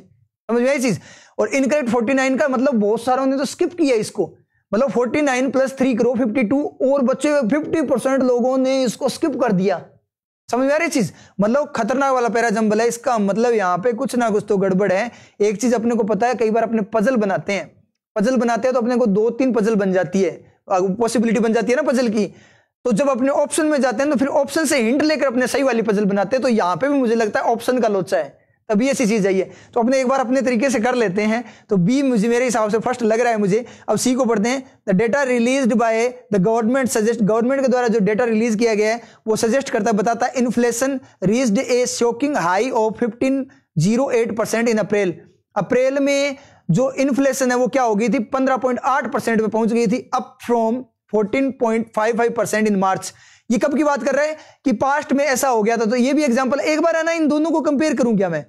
समझ में आई चीज और इनकरेक्ट फोर्टी नाइन का मतलब बहुत सारों ने तो स्किप किया इसको मतलब फोर्टी नाइन प्लस थ्री करो फिफ्टी टू और बच्चे फिफ्टी परसेंट लोगों ने इसको स्किप कर दिया समझ में आ रही चीज मतलब खतरनाक वाला पैरा जंबल है इसका मतलब यहाँ पे कुछ ना कुछ तो गड़बड़ है एक चीज अपने को पता है कई बार अपने पजल बनाते हैं पजल बनाते हैं तो अपने को दो तीन पजल बन जाती है पॉसिबिलिटी बन जाती है ना पजल की तो जब अपने ऑप्शन में जाते हैं तो फिर ऑप्शन से हिंट लेकर अपने सही वाली पजल बनाते हैं तो यहां पे भी मुझे लगता है ऑप्शन का लोचा है तभी ऐसी चीज़ आई है तो अपने एक बार अपने तरीके से कर लेते हैं तो बी मुझे मेरे हिसाब से फर्स्ट लग रहा है मुझे अब सी को पढ़ते हैं the data release by the government suggest government के द्वारा जो डेटा रिलीज किया गया है वो सजेस्ट करता बताता है inflation rise a shocking high of fifteen zero eight percent in April April में जो इन्फ्लेशन है वो क्या हो गई थी पंद्रह पॉइंट आठ परसेंट पर पहुंच गई थी up from 14.55 percent in March ये कब की बात कर रहे हैं कि पास्ट में ऐसा हो गया था तो ये भी एग्जांपल एक बार है ना इन दोनों को कंपेयर करूं क्या मैं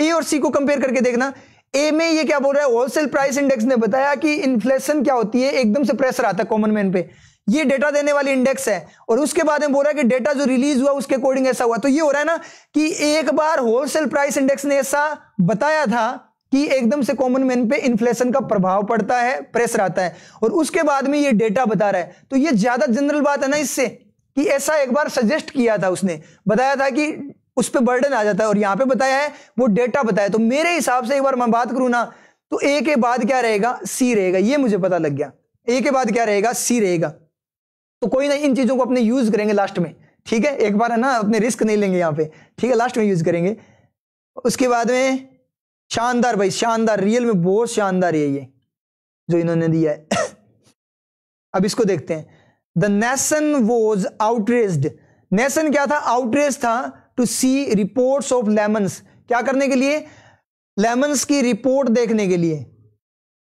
ए और सी को कंपेयर करके देखना ए में ये क्या बोल रहा है होलसेल प्राइस इंडेक्स ने बताया कि इन्फ्लेशन क्या होती है एकदम से प्रेशर आता है कॉमन मैन पे ये डेटा देने वाली इंडेक्स है और उसके बाद में बोल रहा है कि डेटा जो रिलीज हुआ उसके अकॉर्डिंग ऐसा हुआ तो ये हो रहा है ना कि एक बार होलसेल प्राइस इंडेक्स ने ऐसा बताया था कि एकदम से कॉमन मैन पे इन्फ्लेशन का प्रभाव पड़ता है प्रेशर आता है और उसके बाद में ये डेटा बता रहा है तो ये ज्यादा जनरल बात है ना इससे कि ऐसा एक बार सजेस्ट किया था उसने बताया था कि उस पर बर्डन आ जाता है और यहां पे बताया है वो डेटा बताया तो मेरे हिसाब से एक बार मैं बात करूं ना तो ए के बाद क्या रहेगा सी रहेगा ये मुझे पता लग गया ए के बाद क्या रहेगा सी रहेगा तो कोई ना इन चीज़ों को अपने यूज करेंगे लास्ट में ठीक है एक बार है ना अपने रिस्क नहीं लेंगे यहां पे ठीक है लास्ट में यूज करेंगे उसके बाद में शानदार भाई शानदार रियल में बहुत शानदार है ये जो इन्होंने दिया है [coughs] अब इसको देखते हैं the nation was outrage nation क्या था आउटरेज था to see reports of lemons क्या करने के लिए लेमन्स की रिपोर्ट देखने के लिए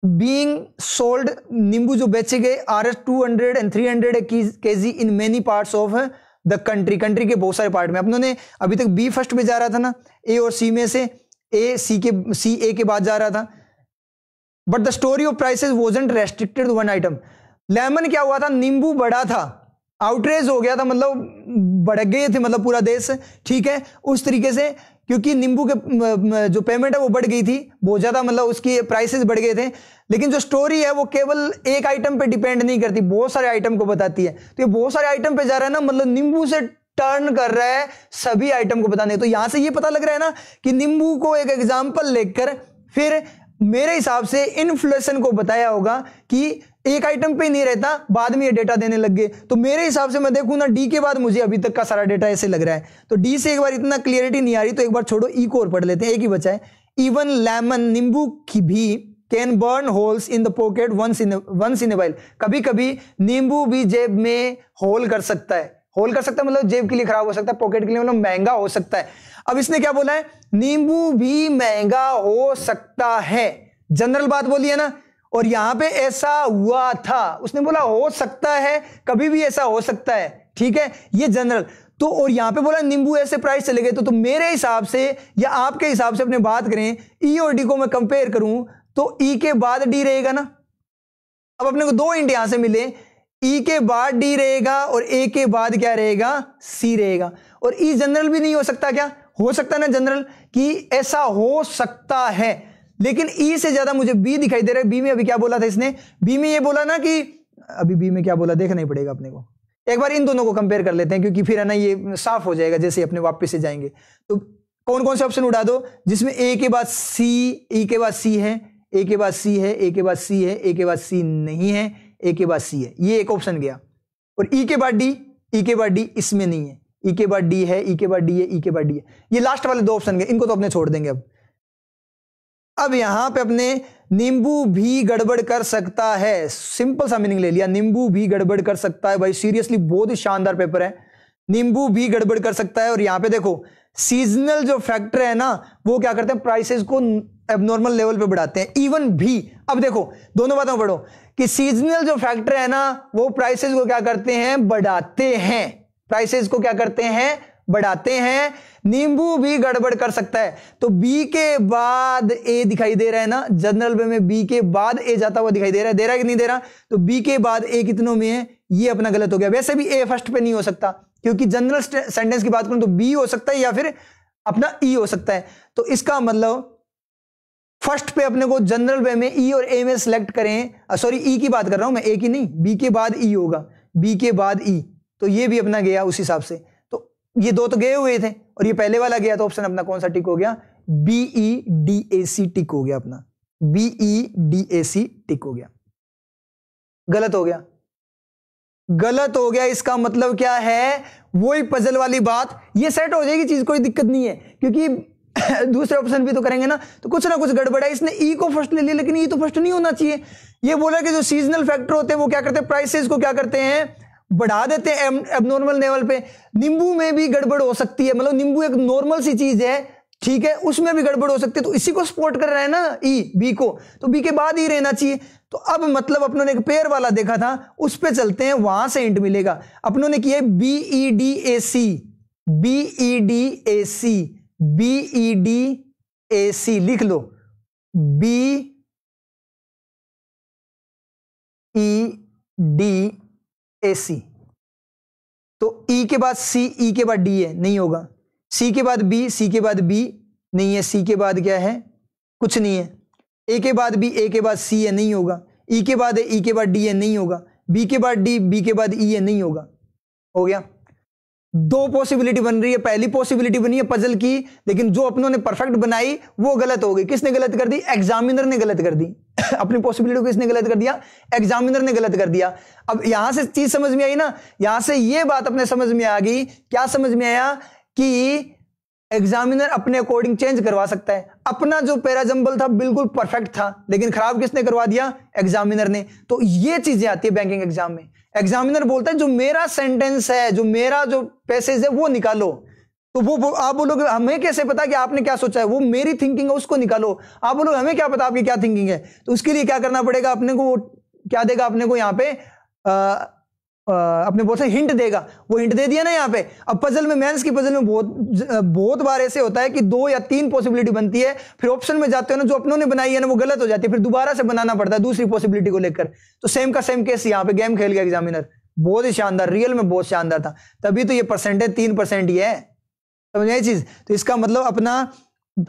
बींग सोल्ड नींबू जो बेचे गए R S two hundred and three hundred K G in many part of the country country के बहुत सारे पार्ट में अपनों ने अभी तक बी फर्स्ट में जा रहा था ना ए और सी में से ए सी के सी ए के बाद जा रहा था but the story of prices wasn't restricted one item lemon क्या हुआ था नींबू बड़ा था आउटरेज हो गया था मतलब बढ़ गए थे मतलब पूरा देश ठीक है उस तरीके से क्योंकि नींबू के जो पेमेंट है वो बढ़ गई थी बहुत ज़्यादा मतलब उसकी प्राइसेस बढ़ गए थे लेकिन जो स्टोरी है वो केवल एक आइटम पे डिपेंड नहीं करती बहुत सारे आइटम को बताती है तो ये बहुत सारे आइटम पे जा रहा है ना मतलब नींबू से टर्न कर रहा है सभी आइटम को बताने तो यहां से ये पता लग रहा है ना कि नींबू को एक एग्जाम्पल लेकर फिर मेरे हिसाब से इन्फ्लेशन को बताया होगा कि एक आइटम पे नहीं रहता बाद में ये डेटा देने लग गए तो मेरे हिसाब से मैं देखू ना डी के बाद मुझे अभी तक का सारा डेटा ऐसे लग रहा है तो डी से एक बार इतना क्लियरिटी नहीं आ रही तो एक बार छोड़ो ई e को और पढ़ लेते हैं एक ही बचा है इवन लेमन नींबू की भी can burn holes in the pocket once in once in while कभी कभी नींबू भी जेब में होल कर सकता है होल कर सकता है मतलब जेब के लिए खराब हो सकता है पॉकेट के लिए मतलब महंगा हो सकता है अब इसने क्या बोला है नींबू भी महंगा हो सकता है जनरल बात बोली है ना और यहां पे ऐसा हुआ था उसने बोला हो सकता है कभी भी ऐसा हो सकता है ठीक है ये जनरल तो और यहां पे बोला नींबू ऐसे प्राइस चले गए तो, तो मेरे हिसाब से या आपके हिसाब से अपने बात करें ई e और डी को मैं कंपेयर करूं तो ई e के बाद डी रहेगा ना अब अपने को दो इंट यहां से मिले ई e के बाद डी रहेगा और ए के बाद क्या रहेगा सी रहेगा और ई e जनरल भी नहीं हो सकता क्या हो सकता ना जनरल कि ऐसा हो सकता है लेकिन ई e से ज्यादा मुझे बी दिखाई दे रहा है बी में अभी क्या बोला था इसने बी में ये बोला ना कि अभी बी में क्या बोला देखना ही पड़ेगा अपने को एक बार इन दोनों को कंपेयर कर लेते हैं क्योंकि फिर है ना ये साफ हो जाएगा जैसे अपने वापस से जाएंगे तो कौन कौन से ऑप्शन उड़ा दो जिसमें ए के बाद सी ई के बाद सी है ए के बाद सी है ए के बाद सी है ए के बाद सी नहीं है ए के बाद सी है ये एक ऑप्शन गया और ई e के बाद डी ई e के बाद डी इसमें नहीं है ई e के बाद डी है ई के बाद डी है ई के बाद डी है ये लास्ट वाले दो ऑप्शन गए इनको तो अपने छोड़ देंगे अब अब यहां पे अपने नींबू भी गड़बड़ कर सकता है सिंपल सा मीनिंग ले लिया नींबू भी गड़बड़ कर सकता है भाई सीरियसली बहुत ही शानदार पेपर है नींबू भी गड़बड़ कर सकता है और यहां पे देखो सीजनल जो फैक्टर है ना वो क्या करते हैं प्राइसेस को एबनॉर्मल लेवल पे बढ़ाते हैं इवन भी अब देखो दोनों बातों पढ़ो कि सीजनल जो फैक्टर है ना वो प्राइसेस को क्या करते हैं बढ़ाते हैं प्राइसेस को क्या करते हैं बढ़ाते हैं नींबू भी गड़बड़ कर सकता है तो बी के बाद ए दिखाई दे रहा है ना जनरल वे में बी के बाद ए जाता हुआ दिखाई दे रहा है दे रहा है कि नहीं दे रहा तो बी के बाद ए कितनों में है ये अपना गलत हो गया वैसे भी ए फर्स्ट पे नहीं हो सकता क्योंकि जनरल सेंटेंस की बात करूं तो बी हो सकता है या फिर अपना ई e हो सकता है तो इसका मतलब फर्स्ट पे अपने को जनरल वे में ई e और ए में सिलेक्ट करें सॉरी ई e की बात कर रहा हूं मैं ए की नहीं बी के बाद ई e होगा बी के बाद ई तो ये भी अपना गया उस हिसाब से तो ये दो तो गए हुए थे और ये पहले वाला गया तो ऑप्शन अपना कौन सा टिक हो गया बी ई डी ए सी टिक हो गया अपना बी ई डी ए सी टिक हो गया गलत हो गया गलत हो गया इसका मतलब क्या है वही पजल वाली बात ये सेट हो जाएगी चीज कोई दिक्कत नहीं है क्योंकि [laughs] दूसरे ऑप्शन भी तो करेंगे ना तो कुछ ना कुछ गड़बड़ है इसने ई e को फर्स्ट ले लिया लेकिन ई e तो फर्स्ट नहीं होना चाहिए ये बोला कि जो सीजनल फैक्टर होते हैं वो क्या करते हैं प्राइसेस को क्या करते हैं बढ़ा देते हैं एबनॉर्मल लेवल पे नींबू में भी गड़बड़ हो सकती है मतलब नींबू एक नॉर्मल सी चीज है ठीक है उसमें भी गड़बड़ हो सकती है तो इसी को सपोर्ट कर रहा है ना ई e, बी को तो बी के बाद ही रहना चाहिए तो अब मतलब अपनों ने एक पेयर वाला देखा था उस पर चलते हैं वहां से इंट मिलेगा अपनों ने किया B E D A C B D A C B E D A C लिख लो बी ई डी ए सी तो ई e के बाद सी ई e के बाद डी है नहीं होगा सी के बाद बी सी के बाद बी नहीं है सी के बाद क्या है कुछ नहीं है ए के बाद बी ए के बाद सी है नहीं होगा ई e के बाद ई के बाद डी है नहीं होगा बी के बाद डी बी के बाद ई है नहीं होगा हो गया दो पॉसिबिलिटी बन रही है पहली पॉसिबिलिटी बनी है पजल की लेकिन जो अपनों ने परफेक्ट बनाई वो गलत हो गई किसने गलत कर दी एग्जामिनर ने गलत कर दी [laughs] अपनी पॉसिबिलिटी को किसने गलत कर दिया एग्जामिनर ने गलत कर दिया अब यहां से चीज समझ में आई ना यहां से ये बात अपने समझ में आ गई क्या समझ में आया कि एग्जामिनर अपने अकॉर्डिंग चेंज करवा सकता है अपना जो पैराजंबल था बिल्कुल परफेक्ट था लेकिन खराब किसने करवा दिया एग्जामिनर ने तो ये चीजें आती है बैंकिंग एग्जाम में एग्जामिनर बोलता है जो मेरा सेंटेंस है जो मेरा जो पैसेज है वो निकालो तो वो, आप बोलोगे हमें कैसे पता कि आपने क्या सोचा है वो मेरी थिंकिंग है उसको निकालो आप बोलोगे हमें क्या पता आपकी क्या थिंकिंग है तो उसके लिए क्या करना पड़ेगा अपने को क्या देगा अपने को यहाँ पे आ, आपने बहुत सारे हिंट देगा वो हिंट दे दिया ना यहाँ पे अब पजल में मेंस की पजल में बहुत बहुत बार ऐसे होता है कि दो या तीन पॉसिबिलिटी बनती है फिर ऑप्शन में जाते हो ना जो अपनों ने बनाई है ना वो गलत हो जाती है फिर दोबारा से बनाना पड़ता है दूसरी पॉसिबिलिटी को लेकर तो सेम का सेम केस यहाँ पे गेम खेल गया एग्जामिनर बहुत ही शानदार रियल में बहुत शानदार था तभी तो ये परसेंटेज तीन परसेंट ही है समझ आई चीज तो इसका मतलब अपना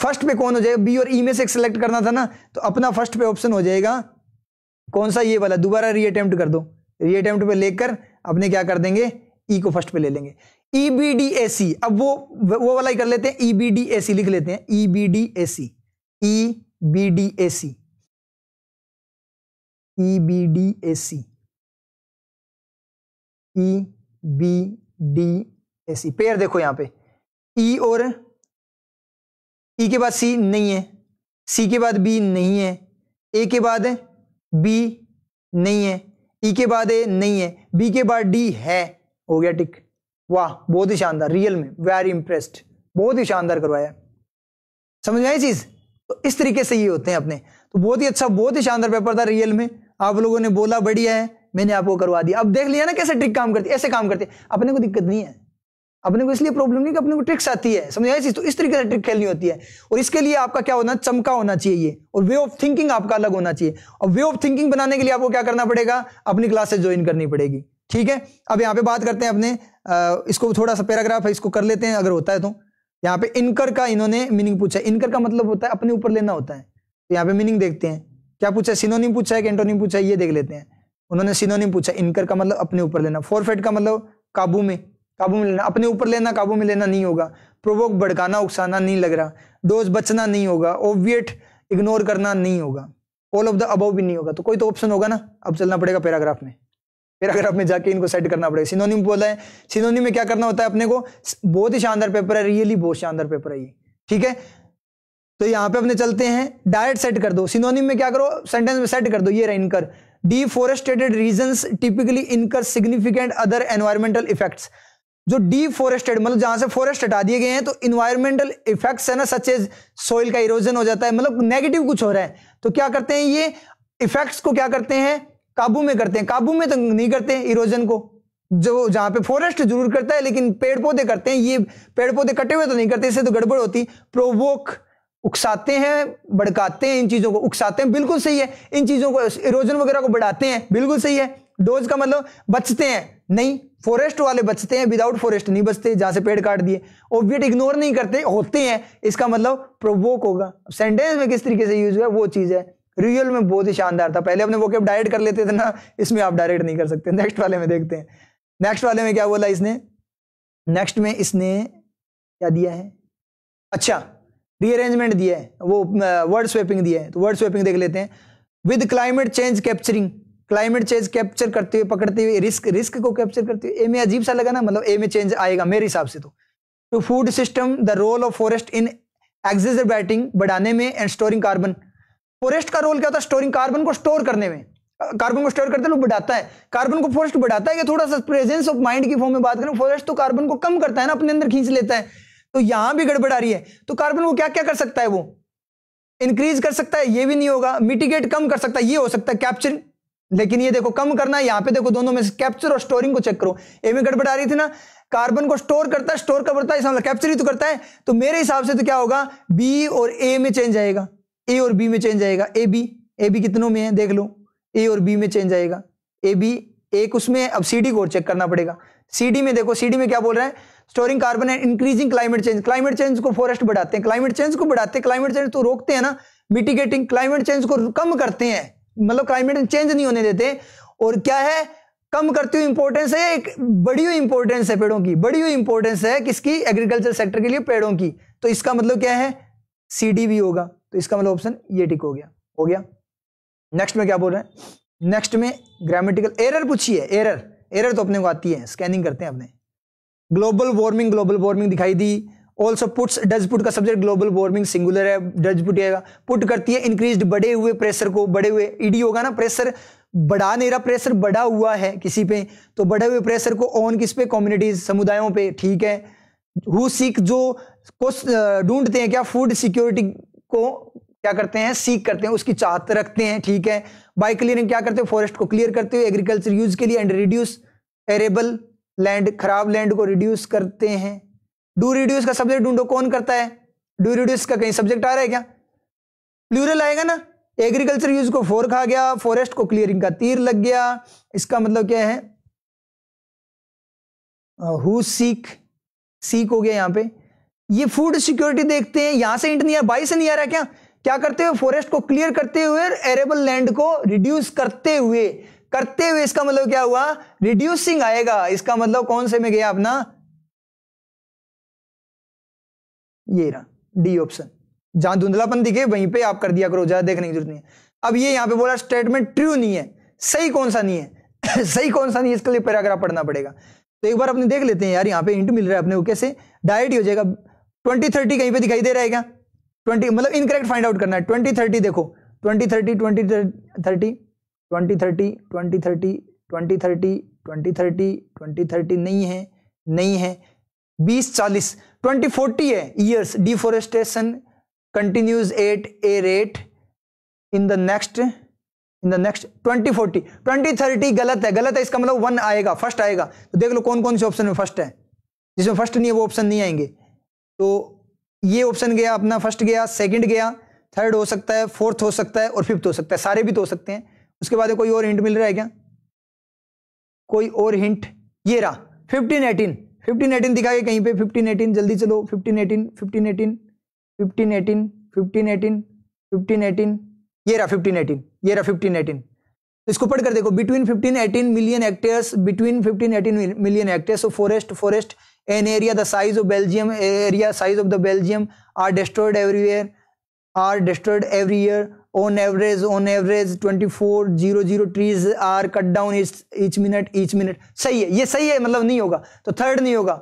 फर्स्ट पे कौन हो जाएगा बी और ई e में से सिलेक्ट करना था ना तो अपना फर्स्ट पे ऑप्शन हो जाएगा कौन सा ये वाला दोबारा रीअटेम्प्ट कर दो रीअटेम्प्ट पे लेकर अपने क्या कर देंगे ई e को फर्स्ट पे ले लेंगे ई बी डी सी अब वो वो वाला ही कर लेते हैं E B D A C लिख लेते हैं E E B B D D D A A A C C C B D A C pair देखो यहां पे ई e और ई e के बाद सी नहीं है सी के बाद बी नहीं है ए के बाद बी नहीं है ई e के बाद ए नहीं है बी के बाद डी है हो गया टिक वाह बहुत ही शानदार रियल में वेरी इंप्रेस्ड बहुत ही शानदार करवाया समझ में आई चीज़ तो इस तरीके से ये होते हैं अपने तो बहुत ही अच्छा बहुत ही शानदार पेपर था रियल में आप लोगों ने बोला बढ़िया है मैंने आपको करवा दिया अब देख लिया ना कैसे ट्रिक काम करती है ऐसे काम करते अपने को दिक्कत नहीं है अपने को इसलिए प्रॉब्लम नहीं कि अपने को ट्रिक्स आती है समझ आई चीज तो इस तरीके से ट्रिक खेलनी होती है और इसके लिए आपका क्या होना चमका होना चाहिए ये और वे ऑफ थिंकिंग आपका अलग होना चाहिए और वे ऑफ थिंकिंग बनाने के लिए आपको क्या करना पड़ेगा अपनी क्लासेस ज्वाइन करनी पड़ेगी ठीक है अब यहाँ पे बात करते हैं अपने आ, इसको थोड़ा सा पैराग्राफ है इसको कर लेते हैं अगर होता है तो यहाँ पे इनकर का इन्होंने मीनिंग पूछा इनकर का मतलब होता है अपने ऊपर लेना होता है तो यहाँ पे मीनिंग देखते हैं क्या पूछा है सिनोनिम पूछा है कि एंटोनिम पूछा है ये देख लेते हैं उन्होंने सिनोनिम पूछा इनकर का मतलब अपने ऊपर लेना फोरफेट का मतलब काबू में काबू में लेना अपने ऊपर लेना काबू में लेना नहीं होगा प्रोवोक भड़काना उकसाना नहीं लग रहा डोज बचना नहीं होगा ओविएट इग्नोर करना नहीं होगा ऑल ऑफ द अबव भी नहीं होगा तो कोई तो ऑप्शन होगा ना अब चलना पड़ेगा पैराग्राफ में पैराग्राफ में जाके इनको सेट करना पड़ेगा सिनोनिम बोला है सिनोनिम में क्या करना होता है अपने को बहुत ही शानदार पेपर है रियली बहुत शानदार पेपर है ये ठीक है तो यहाँ पे अपने चलते हैं डायरेक्ट सेट कर दो सिनोनिम में क्या करो सेंटेंस में सेट कर दो ये रहा incur deforested region typically incur significant other environmental effects जो डीफोरेस्टेड मतलब जहां से फॉरेस्ट हटा दिए गए हैं तो इन्वायरमेंटल इफेक्ट्स है ना सच एज सॉइल का इरोजन हो जाता है मतलब नेगेटिव कुछ हो रहा है तो क्या करते हैं ये इफेक्ट्स को क्या करते हैं काबू में करते हैं काबू में तो नहीं करते इरोजन को जो जहां पे फॉरेस्ट जरूर करता है लेकिन पेड़ पौधे करते हैं ये पेड़ पौधे कटे हुए तो नहीं करते इससे तो गड़बड़ होती प्रोवोक उकसाते हैं भड़काते हैं इन चीज़ों को उकसाते हैं बिल्कुल सही है इन चीज़ों को इरोजन वगैरह को बढ़ाते हैं बिल्कुल सही है डोज का मतलब बचते हैं नहीं फॉरेस्ट वाले बचते हैं विदाउट फॉरेस्ट नहीं बचते जहां से पेड़ काट दिए ऑब्जेक्ट इग्नोर नहीं करते होते हैं इसका मतलब प्रोवोक होगा सेंटेंस में किस तरीके से यूज हुआ वो चीज है रियल में बहुत ही शानदार था पहले अपने वो कैब डायरेक्ट कर लेते थे ना इसमें आप डायरेक्ट नहीं कर सकते नेक्स्ट वाले में देखते हैं नेक्स्ट वाले में क्या बोला इसने नेक्स्ट में इसने क्या दिया है अच्छा रीअरेंजमेंट दिया है वो वर्ड स्वेपिंग दिया है तो वर्ड स्वेपिंग देख लेते हैं with climate change capturing climate change capture करते हुए पकड़ते हुए रिस्क रिस्क को कैप्चर करते हुए ए में अजीब सा लगा ना मतलब ए में चेंज आएगा मेरे हिसाब से तो to food system the role of forest in batting बढ़ाने में एंड स्टोरिंग कार्बन फॉरेस्ट का रोल क्या होता है स्टोरिंग कार्बन को स्टोर करने में कार्बन को स्टोर करते हैं बढ़ाता है कार्बन को फॉरेस्ट बढ़ाता है या थोड़ा सा प्रेजेंस ऑफ माइंड की फॉर्म में बात करें फॉरेस्ट तो कार्बन को कम करता है ना अपने अंदर खींच लेता है तो यहां भी गड़बड़ा रही है तो कार्बन को क्या क्या कर सकता है वो इंक्रीज कर सकता है ये भी नहीं होगा मिटिगेट कम कर सकता है ये हो सकता है कैप्चरिंग लेकिन ये देखो कम करना यहां पे देखो दोनों में से कैप्चर और स्टोरिंग को चेक करो ए में गड़बड़ आ रही थी ना कार्बन को स्टोर करता है स्टोर कब करता है कैप्चर ही तो करता है तो मेरे हिसाब से तो क्या होगा बी और ए में चेंज आएगा ए और बी में चेंज आएगा ए बी ए बी कितनों में है देख लो ए और बी में चेंज आएगा ए बी एक उसमें अब सी डी को चेक करना पड़ेगा सी डी में देखो सी डी में क्या बोल रहे हैं storing carbon and increasing climate change climate change को फॉरेस्ट बढ़ाते हैं क्लाइमेट चेंज को बढ़ाते हैं क्लाइमेट चेंज तो रोकते हैं ना मिटिगेटिंग क्लाइमेट चेंज को कम करते हैं मतलब क्लाइमेट चेंज नहीं होने देते और क्या है कम करती हुई इंपॉर्टेंस है एक बड़ी हुई इंपॉर्टेंस है पेड़ों की बड़ी हुई इंपॉर्टेंस है किसकी एग्रीकल्चर सेक्टर के लिए पेड़ों की तो इसका मतलब क्या है सी भी होगा तो इसका मतलब ऑप्शन ये टिक हो गया हो गया नेक्स्ट में क्या बोल रहे हैं नेक्स्ट में ग्रामेटिकल एरर पूछी है एरर एरर तो अपने को आती है स्कैनिंग करते हैं अपने ग्लोबल वार्मिंग ग्लोबल वार्मिंग दिखाई दी ऑल्सो पुट्स डज पुट का सब्जेक्ट ग्लोबल वार्मिंग सिंगुलर है डज पुट आएगा पुट करती है इंक्रीज बढ़े हुए प्रेशर को बढ़े हुए ईडी होगा ना प्रेशर बढ़ा नहीं रहा प्रेशर बढ़ा हुआ है किसी पे तो बढ़े हुए प्रेशर को ऑन किस पे कम्युनिटीज समुदायों पे ठीक है हु सीख जो ढूंढते हैं क्या फूड सिक्योरिटी को क्या करते हैं सीख करते हैं उसकी चाहत रखते हैं ठीक है बाई क्लियरिंग क्या करते हैं फॉरेस्ट को क्लियर करते हुए एग्रीकल्चर यूज के लिए एंड रिड्यूस एरेबल लैंड खराब लैंड को रिड्यूस करते हैं डू रिड्यूस का सब्जेक्ट ढूंढो कौन करता है डू रिड्यूस का कहीं सब्जेक्ट आ रहा है क्या प्लूरल आएगा ना एग्रीकल्चर यूज को फोर खा गया फॉरेस्ट को क्लियरिंग का तीर लग गया इसका मतलब क्या है हु सीक सीक हो गया यहां पे ये फूड सिक्योरिटी देखते हैं यहां से इंट नहीं आ बाई से नहीं आ रहा क्या क्या करते हुए फॉरेस्ट को क्लियर करते हुए एरेबल लैंड को रिड्यूस करते हुए करते हुए इसका मतलब क्या हुआ रिड्यूसिंग आएगा इसका मतलब कौन से में गया अपना ये रहा डी ऑप्शन जहां धुंधलापन दिखे वहीं पे आप कर दिया करो ज्यादा देखने की जरूरत नहीं है अब ये यहां पे बोला स्टेटमेंट ट्रू नहीं है सही कौन सा नहीं है [laughs] सही कौन सा नहीं है इसके लिए पैराग्राफ पढ़ना पड़ेगा तो एक बार अपने देख लेते हैं यार यहाँ पे इंट मिल रहा है अपने कैसे डायरेक्ट हो जाएगा ट्वेंटी थर्टी कहीं पर दिखाई दे रहेगा ट्वेंटी मतलब इनकरेक्ट फाइंड आउट करना है ट्वेंटी थर्टी देखो twenty thirty twenty thirty twenty thirty twenty thirty twenty thirty twenty thirty twenty thirty नहीं है नहीं है बीस चालीस 2040 है years deforestation continues at a rate in the next in the next 2040 2030 गलत है गलत है इसका मतलब वन आएगा फर्स्ट आएगा तो देख लो कौन कौन से ऑप्शन में फर्स्ट है जिसमें फर्स्ट नहीं है वो ऑप्शन नहीं आएंगे तो ये ऑप्शन गया अपना फर्स्ट गया सेकंड गया थर्ड हो सकता है फोर्थ हो सकता है और फिफ्थ हो सकता है सारे भी तो हो सकते हैं उसके बाद कोई और हिंट मिल रहा है क्या कोई और हिंट ये रहा फिफ्टीन एटीन फिफ्टीन एटीन दिखा के कहीं पे फिफ्टीन एटीन जल्दी चलो fifteen eighteen fifteen eighteen fifteen eighteen fifteen eighteen fifteen eighteen ये रहा फिफ्टीन एटीन ये रहा फिफ्टीन एटीन इसको पढ़ कर देखो between fifteen eighteen million hectares between fifteen eighteen million hectares of forest forest an area the size of Belgium area size of the Belgium are destroyed everywhere are destroyed every year on average on average twenty four zero zero trees are cut down each minute each minute सही है ये सही है मतलब नहीं होगा तो third नहीं होगा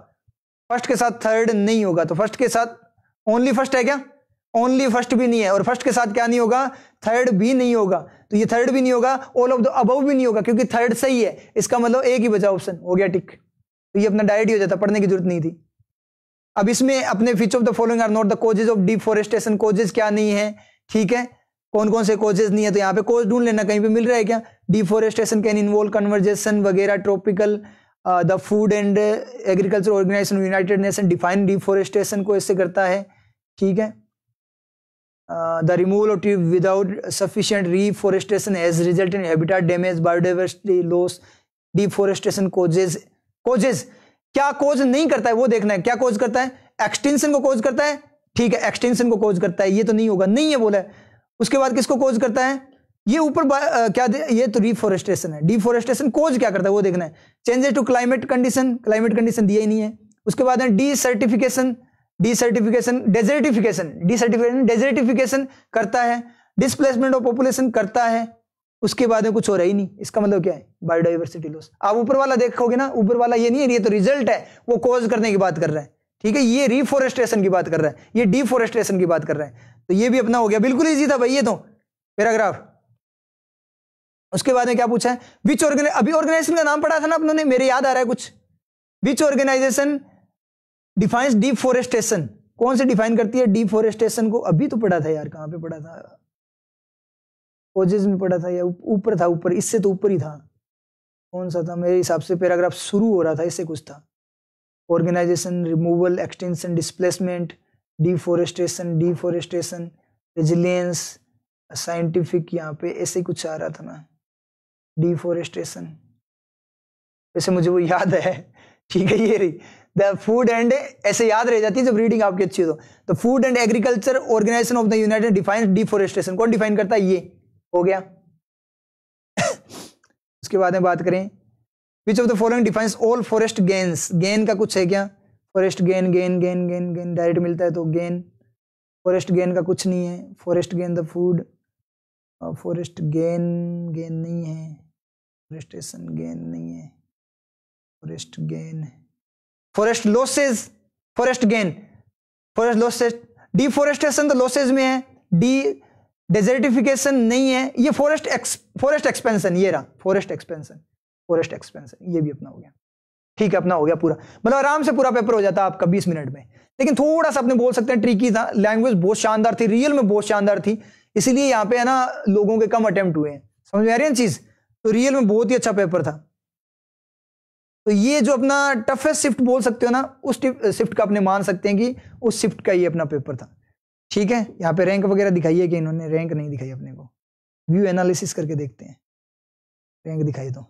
फर्स्ट के साथ थर्ड नहीं होगा तो फर्स्ट के साथ ओनली फर्स्ट है क्या ओनली फर्स्ट भी नहीं है और फर्स्ट के साथ क्या नहीं होगा थर्ड भी नहीं होगा तो ये थर्ड भी नहीं होगा ऑल ऑफ द अबव भी नहीं होगा क्योंकि थर्ड सही है इसका मतलब एक ही बचा ऑप्शन हो गया टिक तो ये अपना डायरेक्ट ही हो जाता पढ़ने की जरूरत नहीं थी अब इसमें अपने feature of the following are not the causes of deforestation causes क्या नहीं है ठीक है कौन कौन से कोजेज नहीं है तो यहाँ पे कोज ढूंढ लेना कहीं पे मिल रहा है क्या डिफोरेस्टेशन कैन इन्वॉल्व कन्वर्जेशन वगैरह tropical the food and agriculture organization united nation define deforestation को इससे करता है ठीक है the removal of tube without sufficient reforestation as result in habitat damage biodiversity loss deforestation causes causes क्या cause नहीं करता है वो देखना है क्या कोज करता है एक्सटेंशन को कोज करता है ठीक है एक्सटेंशन को कोज करता है ये तो नहीं होगा नहीं है बोला है उसके बाद किसको कोज करता है ये ऊपर क्या ये तो रिफोरेस्टेशन है डिफोरेस्टेशन कोज क्या करता है वो देखना है changes to climate condition climate condition दिया ही नहीं है उसके बाद है desertification desertification desertification desertification desertification करता है डिस्प्लेसमेंट ऑफ पॉपुलेशन करता है उसके बाद में कुछ हो रहा ही नहीं इसका मतलब क्या है बायोडाइवर्सिटी लॉस आप ऊपर वाला देखोगे ना ऊपर वाला ये नहीं है ये तो रिजल्ट है वो कोज करने की बात कर रहे हैं ठीक है ये रिफोरेस्टेशन की बात कर रहे हैं ये डिफोरेस्टेशन की बात कर रहे हैं तो ये भी अपना हो गया बिल्कुल ईजी था भाई ये तो पैराग्राफ उसके बाद में क्या पूछा है विच ऑर्गेनाइज अभी ऑर्गेनाइजेशन का नाम पढ़ा था ना अपनों मेरे याद आ रहा है कुछ विच ऑर्गेनाइजेशन डिफाइंस डिफोरेस्टेशन कौन से डिफाइन करती है डिफोरेस्टेशन को अभी तो पढ़ा था यार कहां पे पढ़ा था में पढ़ा था या ऊपर था ऊपर इससे तो ऊपर ही था कौन सा था मेरे हिसाब से पैराग्राफ शुरू हो रहा था इससे कुछ था organization removal extension displacement deforestation deforestation resilience scientific यहाँ पे ऐसे कुछ आ रहा था ना डिफोरेस्टेशन वैसे मुझे वो याद है ठीक है ये रही द फूड एंड ऐसे याद रह जाती है जब रीडिंग आपकी अच्छी हो तो food and agriculture organization of the united define deforestation कौन डिफाइन करता है ये हो गया [laughs] उसके बाद में बात करें which of the following defines all forest gains gain का कुछ है क्या forest gain gain gain gain gain direct मिलता है तो गेन फॉरेस्ट गेन का कुछ नहीं है forest gain the food forest gain gain नहीं है फॉरेस्टेशन गेन नहीं है forest gain forest losses forest gain forest losses deforestation तो लॉसेज में है डी डेजर्टिफिकेशन नहीं है ये फॉरेस्ट फॉरेस्ट एक्सपेंशन ये रहा फॉरेस्ट एक्सपेंशन फॉरेस्ट एक्सपेंस है ये भी अपना हो गया ठीक है अपना हो गया पूरा मतलब आराम से पूरा पेपर हो जाता आपका बीस मिनट में लेकिन थोड़ा सा अपने बोल सकते हैं ट्रिकी था लैंग्वेज बहुत शानदार थी रियल में बहुत शानदार थी इसीलिए यहाँ पे है ना लोगों के कम अटेम्प्ट हुए हैं समझ में आ रही है चीज तो रियल में बहुत ही अच्छा पेपर था तो ये जो अपना टफेस्ट शिफ्ट बोल सकते हो ना उस शिफ्ट का अपने मान सकते हैं कि उस शिफ्ट का ये अपना पेपर था ठीक है यहाँ पे रैंक वगैरह दिखाई है कि इन्होंने रैंक नहीं दिखाई अपने को व्यू एनालिसिस करके देखते हैं रैंक दिखाई तो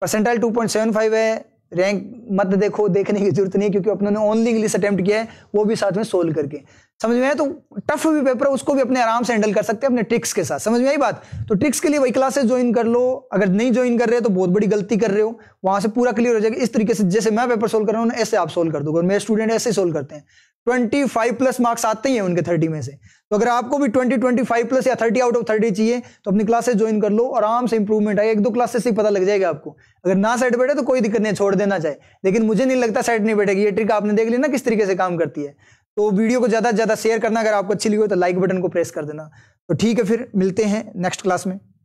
परसेंटाइल 2.75 है रैंक मत देखो देखने की जरूरत नहीं क्योंकि अपनों ने ओनली इंग्लिश अटेम्प्ट किया है वो भी साथ में सोल्व करके समझ में आए तो टफ भी पेपर है उसको भी अपने आराम से हैंडल कर सकते हैं अपने ट्रिक्स के साथ समझ में आई बात तो ट्रिक्स के लिए वही क्लासेस ज्वाइन कर लो अगर नहीं ज्वाइन कर रहे हो तो बहुत बड़ी गलती कर रहे हो वहां से पूरा क्लियर हो जाएगा इस तरीके से जैसे मैं पेपर सोल्व कर रहा हूँ ऐसे आप सोल्व कर दो मेरे स्टूडेंट ऐसे सोल्व करते हैं ट्वेंटी फाइव प्लस मार्क्स आते ही हैं उनके थर्टी में से तो अगर आपको भी 20 25 प्लस या 30 आउट ऑफ 30 चाहिए तो अपनी क्लासेस ज्वाइन कर लो आराम से इंप्रूवमेंट आए एक दो क्लासेस से पता लग जाएगा आपको अगर ना सेट बैठे तो कोई दिक्कत नहीं छोड़ देना चाहिए लेकिन मुझे नहीं लगता सेट नहीं बैठेगी ये ट्रिक आपने देख ली ना किस तरीके से काम करती है तो वीडियो को ज़्यादा से ज़्यादा शेयर करना अगर आपको अच्छी लगी हो तो लाइक बटन को प्रेस कर देना तो ठीक है फिर मिलते हैं नेक्स्ट क्लास में